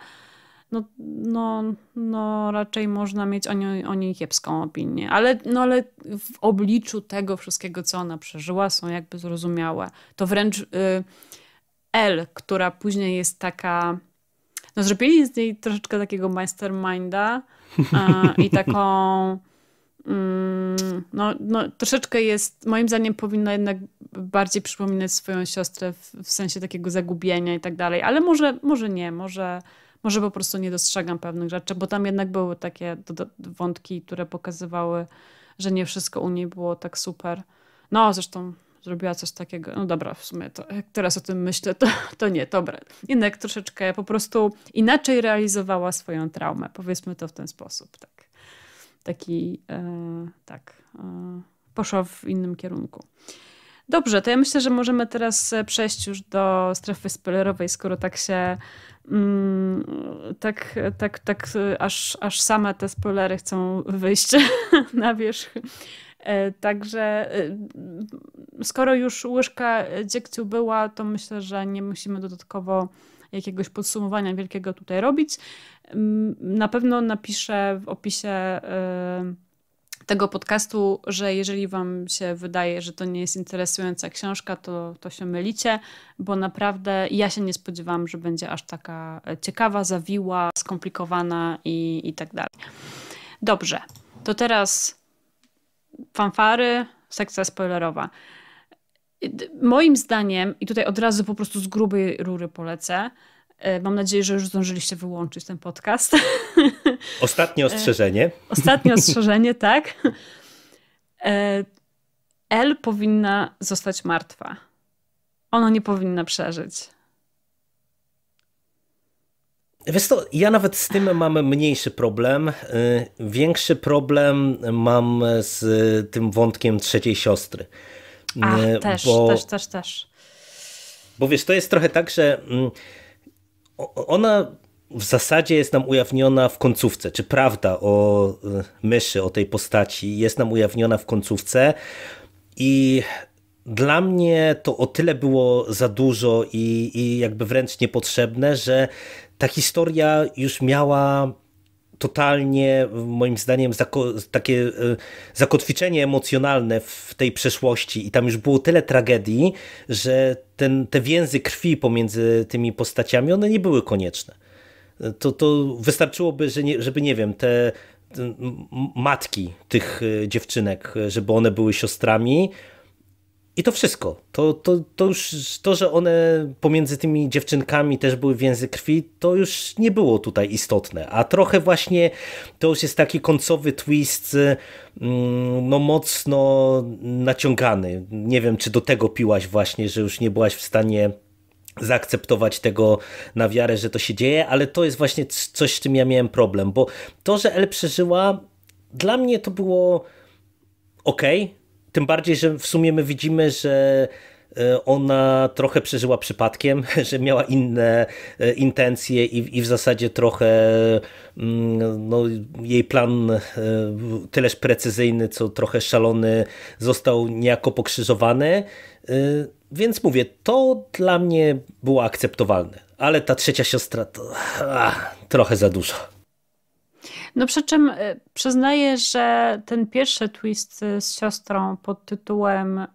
no, no, no raczej można mieć o niej, o niej kiepską opinię. Ale, no, ale w obliczu tego wszystkiego, co ona przeżyła, są jakby zrozumiałe. To wręcz y, L, która później jest taka. No, zrobili z niej troszeczkę takiego masterminda y, i taką. Mm, no, no, troszeczkę jest, moim zdaniem powinna jednak bardziej przypominać swoją siostrę w, w sensie takiego zagubienia i tak dalej, ale może, może nie, może, może po prostu nie dostrzegam pewnych rzeczy, bo tam jednak były takie wątki, które pokazywały, że nie wszystko u niej było tak super. No, zresztą zrobiła coś takiego. No dobra, w sumie to, jak teraz o tym myślę, to, to nie, dobra. Jednak troszeczkę po prostu inaczej realizowała swoją traumę. Powiedzmy to w ten sposób. Tak. Taki, e, tak. E, poszła w innym kierunku. Dobrze, to ja myślę, że możemy teraz e, przejść już do strefy spoilerowej, skoro tak się mm, tak, tak, tak e, aż, aż same te spoilery chcą wyjść na wierzch. E, także skoro już łyżka dziegciu była, to myślę, że nie musimy dodatkowo jakiegoś podsumowania wielkiego tutaj robić. Na pewno napiszę w opisie tego podcastu, że jeżeli Wam się wydaje, że to nie jest interesująca książka, to, to się mylicie, bo naprawdę ja się nie spodziewałam, że będzie aż taka e, ciekawa, zawiła, skomplikowana i, i tak dalej. Dobrze, to teraz fanfary, sekcja spoilerowa. E, moim zdaniem, i tutaj od razu po prostu z grubej rury polecę, E, mam nadzieję, że już zdążyliście wyłączyć ten podcast. Ostatnie e, ostrzeżenie. Ostatnie ostrzeżenie, tak. E, L powinna zostać martwa. Ona nie powinna przeżyć. Wiesz co, ja nawet z tym mam mniejszy problem. Większy problem mam z tym wątkiem trzeciej siostry. Ach, też, bo, też, też, też. Bo wiesz, to jest trochę tak, że mm, ona w zasadzie jest nam ujawniona w końcówce, czy prawda o e, myszy, o tej postaci jest nam ujawniona w końcówce i dla mnie to o tyle było za dużo i, i jakby wręcz niepotrzebne, że ta historia już miała totalnie, moim zdaniem, zako takie e, zakotwiczenie emocjonalne w tej przeszłości i tam już było tyle tragedii, że ten, te więzy krwi pomiędzy tymi postaciami, one nie były konieczne. To, to wystarczyłoby, że nie, żeby, nie wiem, te matki tych e, dziewczynek, e, żeby one były siostrami, i to wszystko. To, to, to już to, że one pomiędzy tymi dziewczynkami też były więzy krwi, to już nie było tutaj istotne. A trochę właśnie to już jest taki końcowy twist, y, mm, no mocno naciągany. Nie wiem, czy do tego piłaś właśnie, że już nie byłaś w stanie zaakceptować tego na wiarę, że to się dzieje, ale to jest właśnie coś, z czym ja miałem problem, bo to, że El przeżyła, dla mnie to było ok, tym bardziej, że w sumie my widzimy, że e, ona trochę przeżyła przypadkiem, że miała inne e, intencje i, i w zasadzie trochę mm, no, jej plan e, tyleż precyzyjny, co trochę szalony został niejako pokrzyżowany. Więc mówię, to dla mnie było akceptowalne, ale ta trzecia siostra to trochę za dużo. No przy czym y, przyznaję, że ten pierwszy twist y, z siostrą pod tytułem y,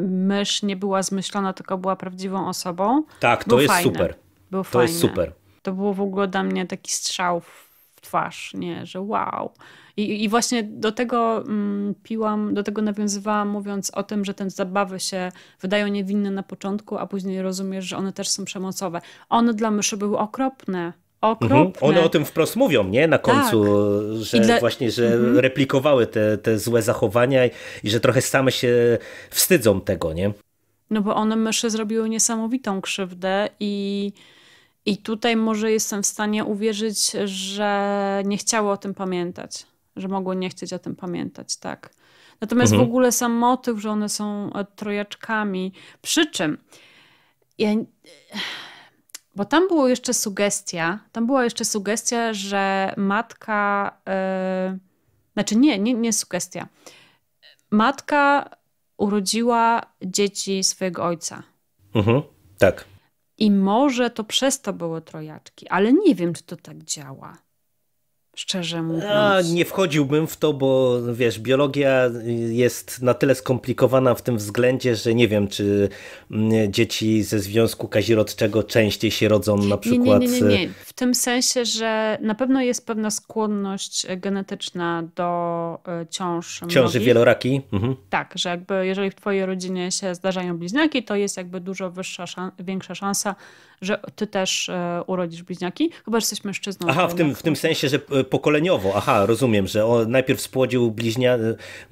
mysz nie była zmyślona, tylko była prawdziwą osobą. Tak, to Był jest fajny. super. Był to fajny. jest super. To było w ogóle dla mnie taki strzał w twarz, nie, że wow. I, i właśnie do tego mm, piłam, do tego nawiązywałam, mówiąc o tym, że te zabawy się wydają niewinne na początku, a później rozumiesz, że one też są przemocowe. One dla myszy były okropne. Mhm. Okropne. One o tym wprost mówią, nie? Na końcu, tak. że dla... właśnie, że mhm. replikowały te, te złe zachowania i, i że trochę same się wstydzą tego, nie? No bo one myszy zrobiły niesamowitą krzywdę i, i tutaj może jestem w stanie uwierzyć, że nie chciały o tym pamiętać, że mogły nie chcieć o tym pamiętać, tak. Natomiast mhm. w ogóle sam motyw, że one są e, trojaczkami, przy czym ja bo tam było jeszcze sugestia, tam była jeszcze sugestia, że matka, yy, znaczy nie, nie, nie sugestia. Matka urodziła dzieci swojego ojca. Mhm, tak. I może to przez to były trojaczki, ale nie wiem, czy to tak działa szczerze mówiąc. A nie wchodziłbym w to, bo wiesz, biologia jest na tyle skomplikowana w tym względzie, że nie wiem, czy mm, dzieci ze związku kazirodczego częściej się rodzą na przykład. Nie, nie, nie, nie, nie. W tym sensie, że na pewno jest pewna skłonność e, genetyczna do e, ciąż. Ciąży mnogich. wieloraki? Mhm. Tak, że jakby jeżeli w twojej rodzinie się zdarzają bliźniaki, to jest jakby dużo wyższa, szan większa szansa, że ty też e, urodzisz bliźniaki, chyba że jesteś mężczyzną. Aha, w tym, w tym sensie, że pokoleniowo. Aha, rozumiem, że on najpierw spłodził bliźnia,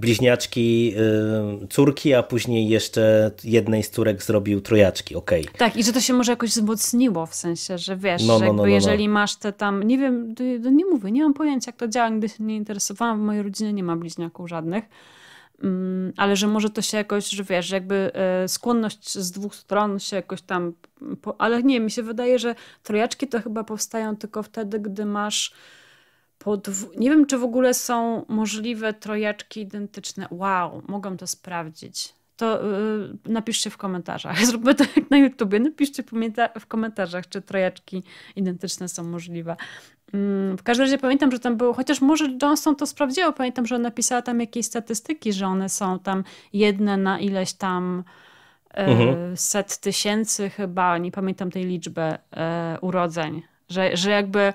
bliźniaczki yy, córki, a później jeszcze jednej z córek zrobił trojaczki, okej. Okay. Tak, i że to się może jakoś wzmocniło, w sensie, że wiesz, no, no, że no, jakby no, no, jeżeli masz te tam, nie wiem, nie mówię, nie mam pojęcia jak to działa, gdy się nie interesowałam, w mojej rodzinie nie ma bliźniaków żadnych, mm, ale że może to się jakoś, że wiesz, jakby e, skłonność z dwóch stron się jakoś tam. Po, ale nie, mi się wydaje, że trojaczki to chyba powstają tylko wtedy, gdy masz Podw- nie wiem, czy w ogóle są możliwe trojaczki identyczne. Wow, mogę to sprawdzić. To yy, napiszcie w komentarzach. Zróbmy to jak na YouTubie. Napiszcie w komentarzach, czy trojaczki identyczne są możliwe. Mm, w każdym razie pamiętam, że tam było, chociaż może Johnson to sprawdziła, pamiętam, że ona napisała tam jakieś statystyki, że one są tam jedne na ileś tam e, mhm. set tysięcy chyba, nie pamiętam tej liczby e, urodzeń, że, że jakby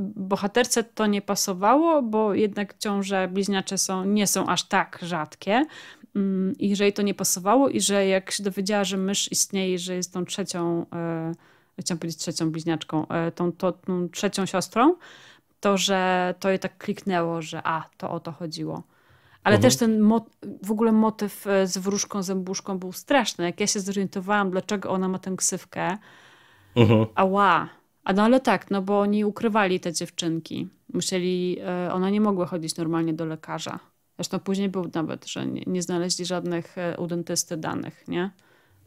bohaterce to nie pasowało, bo jednak ciąże bliźniacze są, nie są aż tak rzadkie. Mm, I że jej to nie pasowało, i że jak się dowiedziała, że mysz istnieje, że jest tą trzecią, e, chciałam powiedzieć trzecią bliźniaczką, e, tą, to, tą trzecią siostrą, to że to jej tak kliknęło, że a, to o to chodziło. Ale mhm. też ten w ogóle motyw e, z wróżką, zębuszką był straszny. Jak ja się zorientowałam, dlaczego ona ma tę ksywkę, mhm. ała, a no ale tak, no bo oni ukrywali te dziewczynki. Musieli, e, one nie mogły chodzić normalnie do lekarza. Zresztą później był nawet, że nie, nie znaleźli żadnych e, u dentysty danych, nie?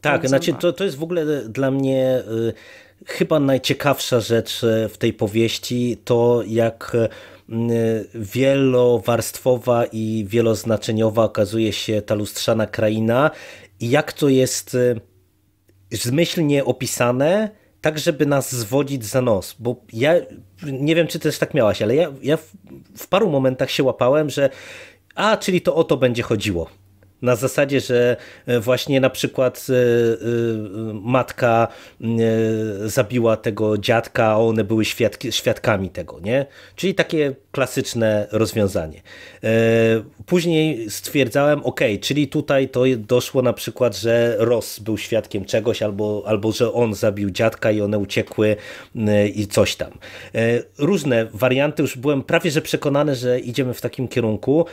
Tak, znaczy to, to jest w ogóle e, dla mnie chyba najciekawsza rzecz w tej powieści, to jak wielowarstwowa i wieloznaczeniowa okazuje się ta lustrzana kraina i jak to jest zmyślnie opisane, tak, żeby nas zwodzić za nos, bo ja nie wiem, czy też tak miałaś, ale ja, ja w, w paru momentach się łapałem, że a, czyli to o to będzie chodziło. Na zasadzie, że e, właśnie na przykład e, e, matka zabiła tego dziadka, a one były świadki, świadkami tego, nie? Czyli takie klasyczne rozwiązanie. Później stwierdzałem, ok, czyli tutaj to doszło na przykład, że Ross był świadkiem czegoś, albo, albo że on zabił dziadka i one uciekły i coś tam. Różne warianty, już byłem prawie że przekonany, że idziemy w takim kierunku,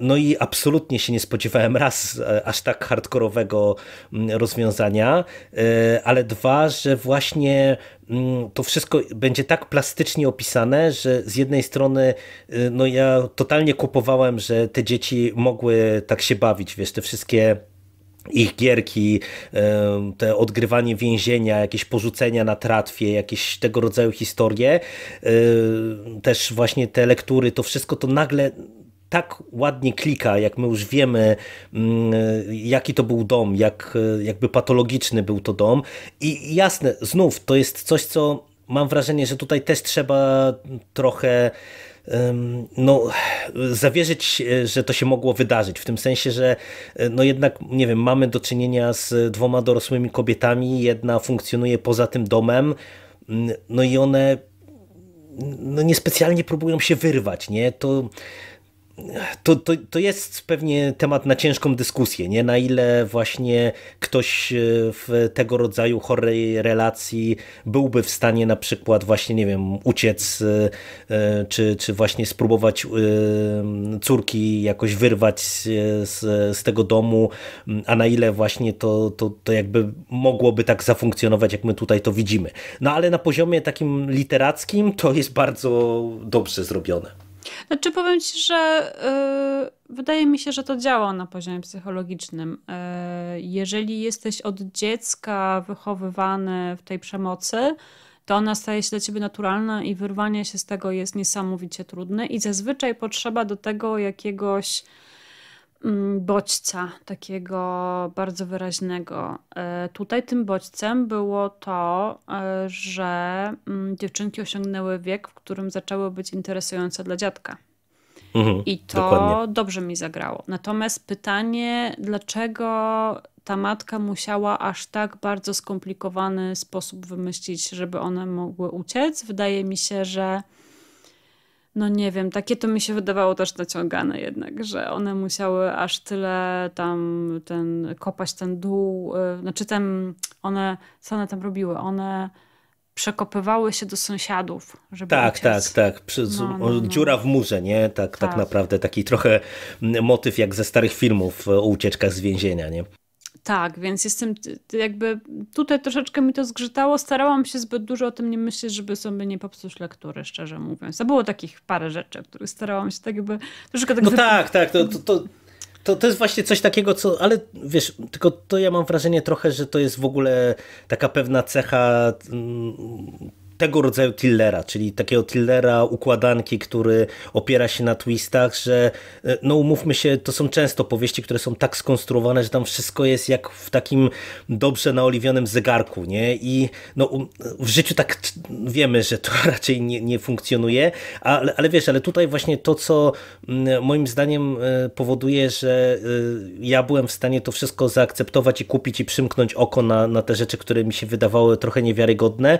no i absolutnie się nie spodziewałem, raz e, aż tak hardkorowego mm, rozwiązania, e, ale dwa, że właśnie mm, to wszystko będzie tak plastycznie opisane, że z jednej strony e, no ja totalnie kupowałem, że te dzieci mogły tak się bawić, wiesz, te wszystkie ich gierki, te odgrywanie więzienia, jakieś porzucenia na tratwie, jakieś tego rodzaju historie, też właśnie te lektury, to wszystko to nagle tak ładnie klika, jak my już wiemy, mm, jaki to był dom, jak jakby patologiczny był to dom. I jasne, znów to jest coś, co mam wrażenie, że tutaj też trzeba trochę no, zawierzyć, że to się mogło wydarzyć, w tym sensie, że no jednak, nie wiem, mamy do czynienia z dwoma dorosłymi kobietami, jedna funkcjonuje poza tym domem, no i one no niespecjalnie próbują się wyrwać, nie? To to, to, to jest pewnie temat na ciężką dyskusję, nie? Na ile właśnie ktoś e, w tego rodzaju chorej relacji byłby w stanie na przykład właśnie, nie wiem, uciec, e, e, czy, czy właśnie spróbować córki jakoś wyrwać z, z tego domu, a na ile właśnie to, to, to jakby mogłoby tak zafunkcjonować, jak my tutaj to widzimy. No ale na poziomie takim literackim to jest bardzo dobrze zrobione. Znaczy powiem ci, że yy, wydaje mi się, że to działa na poziomie psychologicznym. Yy, jeżeli jesteś od dziecka wychowywany w tej przemocy, to ona staje się dla ciebie naturalna i wyrwanie się z tego jest niesamowicie trudne i zazwyczaj potrzeba do tego jakiegoś Mm, bodźca takiego bardzo wyraźnego. E, tutaj tym bodźcem było to, e, że mm, dziewczynki osiągnęły wiek, w którym zaczęły być interesujące dla dziadka. Mhm, I to dokładnie. dobrze mi zagrało. Natomiast pytanie, dlaczego ta matka musiała aż tak bardzo skomplikowany sposób wymyślić, żeby one mogły uciec, wydaje mi się, że no nie wiem, takie to mi się wydawało też naciągane jednak, że one musiały aż tyle tam ten, kopać ten dół, y, znaczy tam one, co one tam robiły, one przekopywały się do sąsiadów, żeby Tak, uciec. tak, tak. przez no, no, no. Dziura w murze, nie? Tak, tak, tak naprawdę taki trochę mm, motyw jak ze starych filmów y, o ucieczkach z więzienia, nie? Tak, więc jestem jakby tutaj troszeczkę mi to zgrzytało. Starałam się zbyt dużo o tym nie myśleć, żeby sobie nie popsuć lektury, szczerze mówiąc. A było takich parę rzeczy, których starałam się tak jakby troszeczkę tak No tak, tak, to, to, to... To, to jest właśnie coś takiego, co, ale wiesz, tylko to ja mam wrażenie trochę, że to jest w ogóle taka pewna cecha mm, tego rodzaju tillera, czyli takiego tillera układanki, który opiera się na twistach, że e, no umówmy się, to są często powieści, które są tak skonstruowane, że tam wszystko jest jak w takim dobrze naoliwionym zegarku, nie? I no, w życiu tak wiemy, że to raczej nie, nie funkcjonuje, ale, ale wiesz, ale tutaj właśnie to, co mm, moim zdaniem e, powoduje, że e, ja byłem w stanie to wszystko zaakceptować i kupić i przymknąć oko na, na te rzeczy, które mi się wydawały trochę niewiarygodne,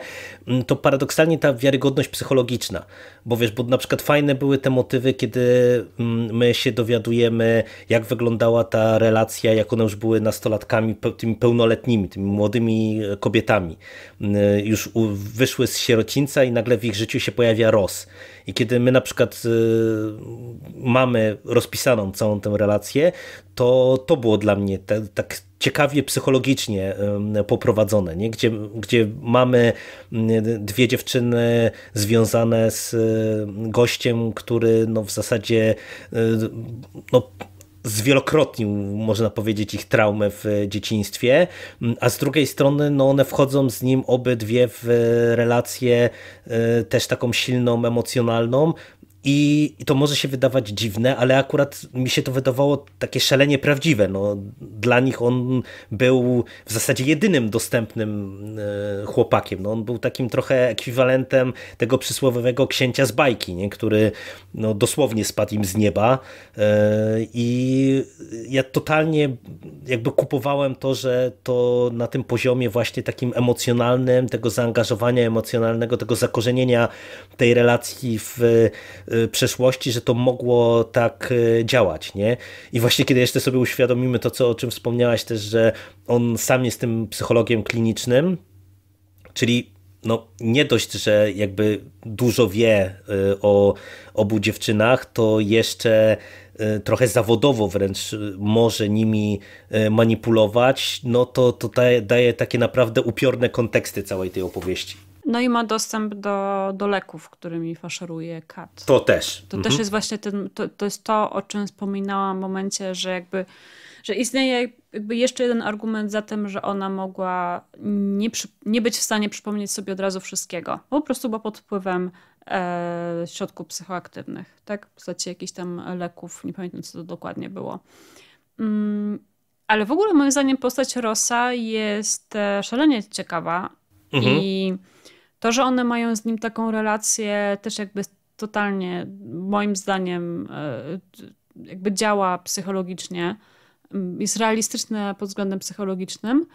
mm, to paradoksalnie ta wiarygodność psychologiczna, bo wiesz, bo na przykład fajne były te motywy, kiedy mm, my się dowiadujemy, jak wyglądała ta relacja, jak one już były nastolatkami, tymi pełnoletnimi, tymi młodymi e, kobietami. Mm, e, już wyszły z sierocińca i nagle w ich życiu się pojawia Ros. I kiedy my na przykład y, mamy rozpisaną całą tę relację, to to było dla mnie tak ciekawie psychologicznie y, poprowadzone, nie? Gdzie, gdzie mamy y, dwie dziewczyny związane z gościem, który no w zasadzie no, zwielokrotnił, można powiedzieć, ich traumę w dzieciństwie, mm, a z drugiej strony no one wchodzą z nim obydwie w relację e, też taką silną, emocjonalną, i to może się wydawać dziwne, ale akurat mi się to wydawało takie szalenie prawdziwe. No, dla nich on był w zasadzie jedynym dostępnym e, chłopakiem. No, on był takim trochę ekwiwalentem tego przysłowiowego księcia z bajki, nie? który no, dosłownie spadł im z nieba. E, I ja totalnie jakby kupowałem to, że to na tym poziomie właśnie takim emocjonalnym, tego zaangażowania emocjonalnego, tego zakorzenienia tej relacji w e, Y, przeszłości, że to mogło tak y, działać, nie? I właśnie kiedy jeszcze sobie uświadomimy to, co, o czym wspomniałaś też, że on sam jest tym psychologiem klinicznym, czyli no, nie dość, że jakby dużo wie y, o obu dziewczynach, to jeszcze trochę zawodowo wręcz może nimi manipulować, no to, to daje, daje takie naprawdę upiorne konteksty całej tej opowieści. No i ma dostęp do, do leków, którymi faszeruje kat. To też. To mhm. też jest właśnie ten, to, to jest to, o czym wspominałam w momencie, że jakby że istnieje jakby jeszcze jeden argument za tym, że ona mogła nie, przy, nie być w stanie przypomnieć sobie od razu wszystkiego. Po prostu była pod wpływem e, środków psychoaktywnych, tak? W postaci jakichś tam leków, nie pamiętam co to dokładnie było. Mm, ale w ogóle moim zdaniem postać Rosa jest e, szalenie ciekawa mhm. i to, że one mają z nim taką relację, też jakby totalnie, moim zdaniem, e, jakby działa psychologicznie, mm, jest realistyczne pod względem psychologicznym,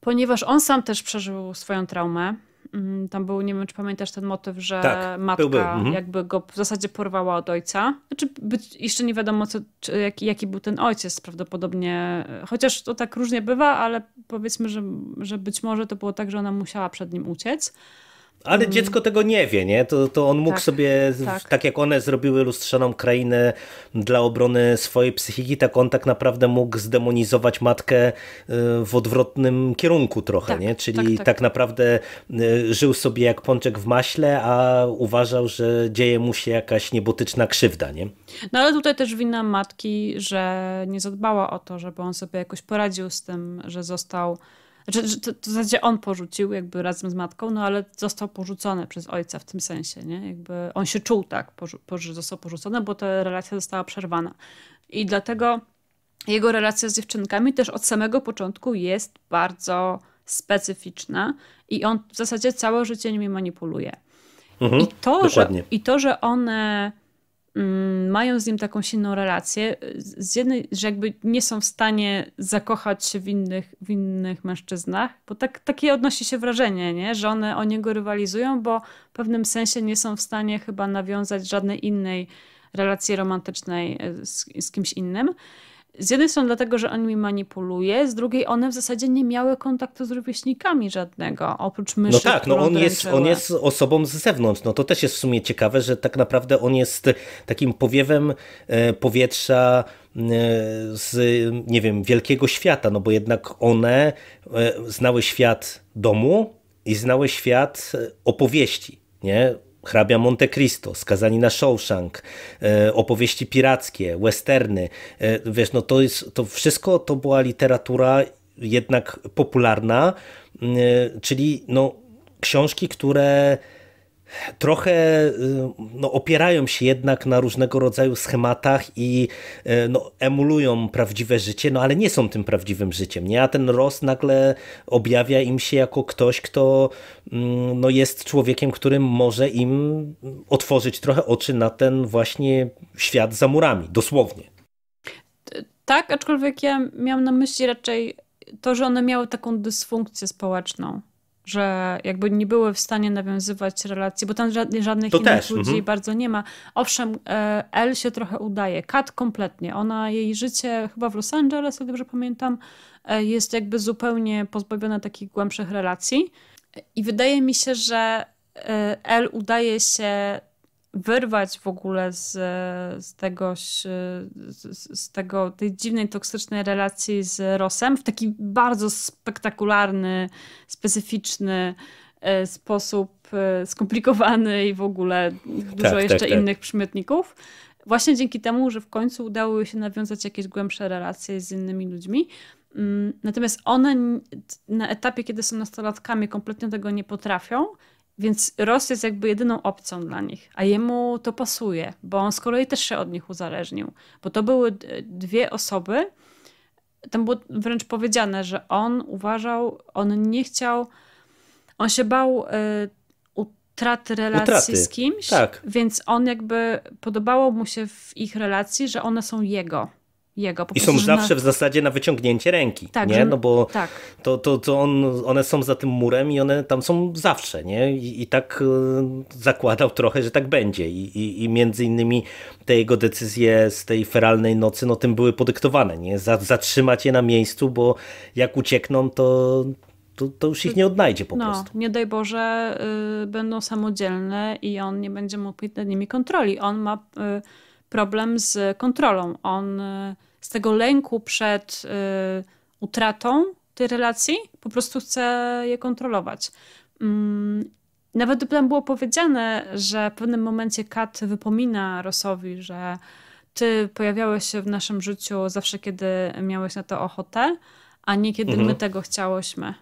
ponieważ on sam też przeżył swoją traumę. Mm, tam był, nie wiem czy pamiętasz ten motyw, że tak, matka był, mhm. jakby go w zasadzie porwała od ojca. Znaczy być, jeszcze nie wiadomo co, czy, jaki, jaki był ten ojciec prawdopodobnie, chociaż to tak różnie bywa, ale powiedzmy, że, że być może to było tak, że ona musiała przed nim uciec. Ale mm. dziecko tego nie wie, nie? To, to on mógł tak, sobie, tak. tak. jak one zrobiły lustrzaną krainę dla obrony swojej psychiki, tak on tak naprawdę mógł zdemonizować matkę y, w odwrotnym kierunku trochę, tak, nie? Czyli tak, tak. tak naprawdę y, żył sobie jak pączek w maśle, a uważał, że dzieje mu się jakaś niebotyczna krzywda, nie? No ale tutaj też wina matki, że nie zadbała o to, żeby on sobie jakoś poradził z tym, że został znaczy, to, to w zasadzie on porzucił jakby razem z matką, no ale został porzucony przez ojca w tym sensie, nie? Jakby on się czuł tak, że został porzucony, bo ta relacja została przerwana. I dlatego jego relacja z dziewczynkami też od samego początku jest bardzo specyficzna i on w zasadzie całe życie nimi manipuluje. Mhm, I, to, że, I to, że one Mm, mają z nim taką silną relację, z jednej, że jakby nie są w stanie zakochać się w innych, w innych mężczyznach, bo tak, takie odnosi się wrażenie, nie? że one o niego rywalizują, bo w pewnym sensie nie są w stanie chyba nawiązać żadnej innej relacji romantycznej e, z, z kimś innym z jednej strony dlatego, że on mi manipuluje, z drugiej one w zasadzie nie miały kontaktu z rówieśnikami żadnego, oprócz myszy. No tak, no on jest, on jest osobą z zewnątrz. No to też jest w sumie ciekawe, że tak naprawdę on jest takim powiewem e, powietrza e, z, nie wiem, wielkiego świata, no bo jednak one e, znały świat domu i znały świat opowieści, nie? Hrabia Monte Cristo, Skazani na Shawshank, e, opowieści pirackie, westerny, e, wiesz, no to, jest, to wszystko to była literatura jednak popularna, e, czyli no, książki, które trochę y, no, opierają się jednak na różnego rodzaju schematach i y, no, emulują prawdziwe życie, no ale nie są tym prawdziwym życiem. Nie? A ten Ross nagle objawia im się jako ktoś, kto mm, no, jest człowiekiem, który może im otworzyć trochę oczy na ten właśnie świat za murami, dosłownie. Tak, aczkolwiek ja miałam na myśli raczej to, że one miały taką dysfunkcję społeczną że jakby nie były w stanie nawiązywać relacji, bo tam żadnych to innych też. ludzi mhm. bardzo nie ma. Owszem, El się trochę udaje, Kat kompletnie. Ona, jej życie chyba w Los Angeles, jak dobrze pamiętam, e, jest jakby zupełnie pozbawiona takich głębszych relacji. I wydaje mi się, że El udaje się wyrwać w ogóle z, z, tego z, z tego, tej dziwnej, toksycznej relacji z Rosem w taki bardzo spektakularny, specyficzny e, sposób, e, skomplikowany i w ogóle dużo tak, tak jeszcze tak, tak. innych przymiotników. Właśnie dzięki temu, że w końcu udało się nawiązać jakieś głębsze relacje z innymi ludźmi. Mm, natomiast one na etapie, kiedy są nastolatkami, kompletnie tego nie potrafią, więc Ross jest jakby jedyną opcją dla nich, a jemu to pasuje, bo on z kolei też się od nich uzależnił, bo to były dwie osoby. Tam było wręcz powiedziane, że on uważał, on nie chciał, on się bał y, utraty relacji utraty. z kimś, tak. więc on jakby podobało mu się w ich relacji, że one są jego jego. I są zawsze na... w zasadzie na wyciągnięcie ręki, tak, nie? No bo tak. to, to, to on, one są za tym murem i one tam są zawsze, nie? I, i tak y, zakładał trochę, że tak będzie. I, i, I między innymi te jego decyzje z tej feralnej nocy, no tym były podyktowane, nie? Zatrzymać je na miejscu, bo jak uciekną, to to, to, już ich nie odnajdzie po no, prostu. Nie daj Boże, y, będą samodzielne i on nie będzie mógł mieć nad nimi kontroli. On ma y, problem z kontrolą. On y, z tego lęku przed y, utratą tej relacji po prostu chce je kontrolować. Mm, nawet tam było powiedziane, że w pewnym momencie Kat wypomina Rosowi, że ty pojawiałeś się w naszym życiu zawsze, kiedy miałeś na to ochotę, a nie kiedy mhm. my tego chciałyśmy.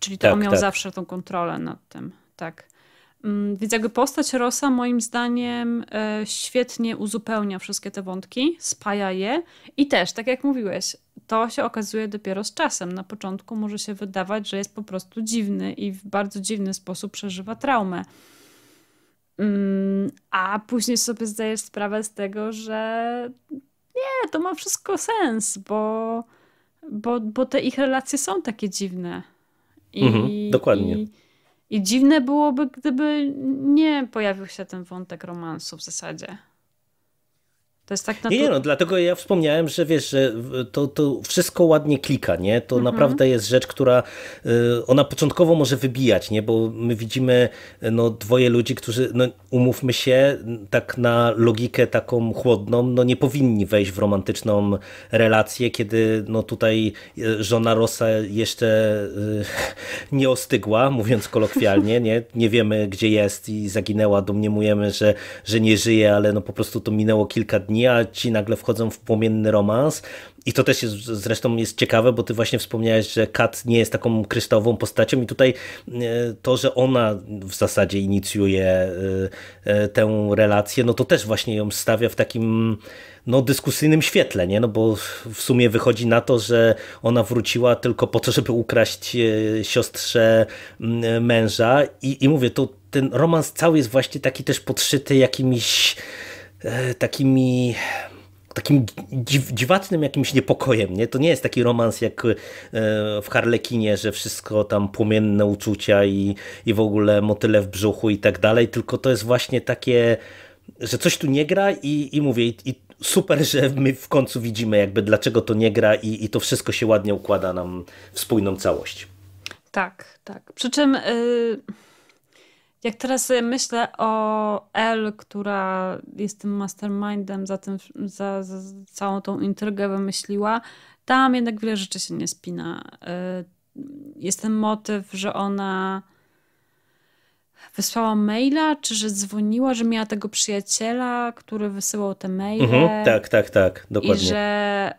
Czyli to tak, on miał tak. zawsze tą kontrolę nad tym. Tak. Mm, więc jakby postać Rosa moim zdaniem e, świetnie uzupełnia wszystkie te wątki, spaja je i też, tak jak mówiłeś, to się okazuje dopiero z czasem. Na początku może się wydawać, że jest po prostu dziwny i w bardzo dziwny sposób przeżywa traumę. Mm, a później sobie zdajesz sprawę z tego, że nie, to ma wszystko sens, bo, bo, bo te ich relacje są takie dziwne. I, mhm, dokładnie. I, i dziwne byłoby, gdyby nie pojawił się ten wątek romansu w zasadzie. To jest tak natur- nie, nie, no, dlatego ja wspomniałem, że wiesz, że to, to wszystko ładnie klika, nie? To mhm. naprawdę jest rzecz, która y, ona początkowo może wybijać, nie? Bo my widzimy y, no, dwoje ludzi, którzy, no, umówmy się, tak na logikę taką chłodną, no nie powinni wejść w romantyczną relację, kiedy no tutaj y, żona Rosa jeszcze nie ostygła, mówiąc kolokwialnie, nie? Nie wiemy, gdzie jest i zaginęła, domniemujemy, że, że nie żyje, ale no po prostu to minęło kilka dni linii, a ci nagle wchodzą w płomienny romans. I to też jest, zresztą jest ciekawe, bo ty właśnie wspomniałeś, że Kat nie jest taką kryształową postacią i tutaj e, to, że ona w zasadzie inicjuje e, e, tę relację, no to też właśnie ją stawia w takim no, dyskusyjnym świetle, nie? No bo w sumie wychodzi na to, że ona wróciła tylko po to, żeby ukraść siostrze męża i, i mówię, to ten romans cały jest właśnie taki też podszyty jakimiś E, takimi takim dziw, dziwatnym jakimś niepokojem. Nie? To nie jest taki romans jak e, w Harlekinie, że wszystko tam płomienne uczucia i, i w ogóle motyle w brzuchu i tak dalej, tylko to jest właśnie takie, że coś tu nie gra i, i mówię, i, i super, że my w końcu widzimy jakby dlaczego to nie gra i, i to wszystko się ładnie układa nam w spójną całość. Tak, tak. Przy czym... Yy jak teraz sobie myślę o L, która jest tym mastermindem za, tym, za, za całą tą intrygę wymyśliła, tam jednak wiele rzeczy się nie spina. Y, jest ten motyw, że ona wysłała maila, czy że dzwoniła, że miała tego przyjaciela, który wysyłał te maile. Mhm, tak, tak, tak, dokładnie. I że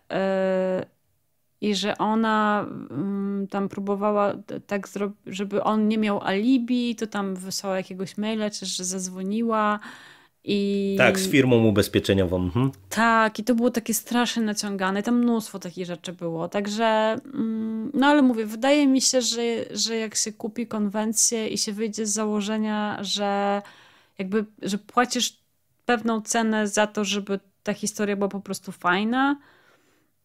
y, i że ona mm, tam próbowała tak zrobić, żeby on nie miał alibi, to tam wysłała jakiegoś maila, czy że zadzwoniła. I... Tak, z firmą ubezpieczeniową. Mhm. Tak, i to było takie strasznie naciągane, tam mnóstwo takich rzeczy było. Także, mm, no ale mówię, wydaje mi się, że, że jak się kupi konwencję i się wyjdzie z założenia, że jakby, że płacisz pewną cenę za to, żeby ta historia była po prostu fajna,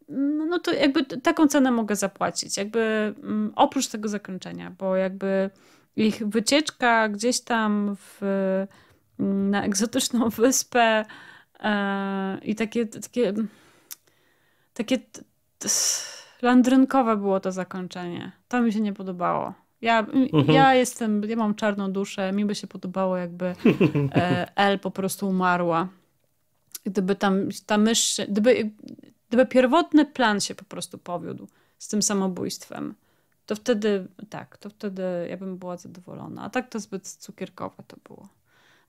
no, no to jakby taką cenę mogę zapłacić, jakby mm, oprócz tego zakończenia, bo jakby ich wycieczka gdzieś tam w, mm, na egzotyczną wyspę e, i takie, takie, takie landrynkowe było to zakończenie. To mi się nie podobało. Ja, mhm. ja jestem, ja mam czarną duszę, mi by się podobało jakby e, L po prostu umarła gdyby tam ta mysz, gdyby Gdyby pierwotny plan się po prostu powiódł z tym samobójstwem, to wtedy tak, to wtedy ja bym była zadowolona. A tak to zbyt cukierkowe to było.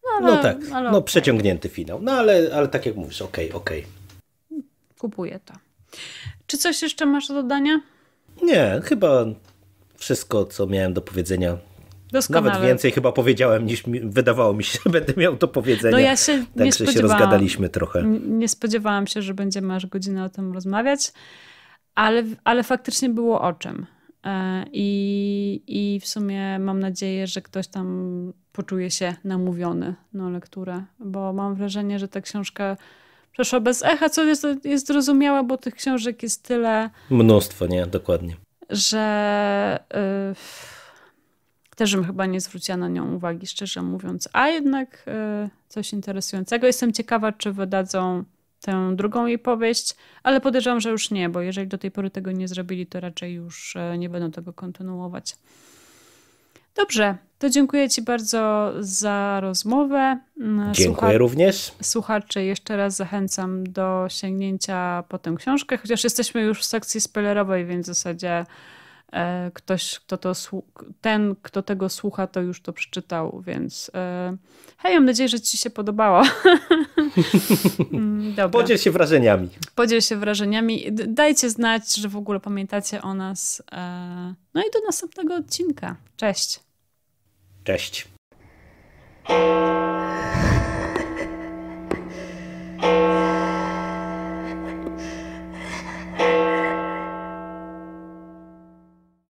No, ale, no tak, ale no okay. przeciągnięty finał. No ale, ale tak jak mówisz, okej, okay, okej. Okay. Kupuję to. Czy coś jeszcze masz do dodania? Nie, chyba wszystko, co miałem do powiedzenia, Doskonale. Nawet więcej chyba powiedziałem, niż mi, wydawało mi się, że będę miał do powiedzenia. No ja się Także się rozgadaliśmy trochę. Nie spodziewałam się, że będziemy aż godzinę o tym rozmawiać, ale, ale faktycznie było o czym. E, I, I w sumie mam nadzieję, że ktoś tam poczuje się namówiony na lekturę, bo mam wrażenie, że ta książka przeszła bez echa, co jest, jest zrozumiałe, bo tych książek jest tyle. Mnóstwo, nie? Dokładnie. Że. Yy też bym chyba nie zwróciła na nią uwagi, szczerze mówiąc. A jednak e, coś interesującego. Jestem ciekawa, czy wydadzą tę drugą jej powieść, ale podejrzewam, że już nie, bo jeżeli do tej pory tego nie zrobili, to raczej już e, nie będą tego kontynuować. Dobrze, to dziękuję Ci bardzo za rozmowę. Mm, dziękuję Słucha... również. Słuchacze, jeszcze raz zachęcam do sięgnięcia po tę książkę, chociaż jesteśmy już w sekcji spoilerowej, więc w zasadzie E, ktoś, kto to, ten, kto tego słucha, to już to przeczytał, więc e, hej, mam nadzieję, że ci się podobało. Mm, dobra. Podziel się wrażeniami. Podziel się wrażeniami. Dajcie znać, że w ogóle pamiętacie o nas. E, no i do następnego odcinka. Cześć. Cześć.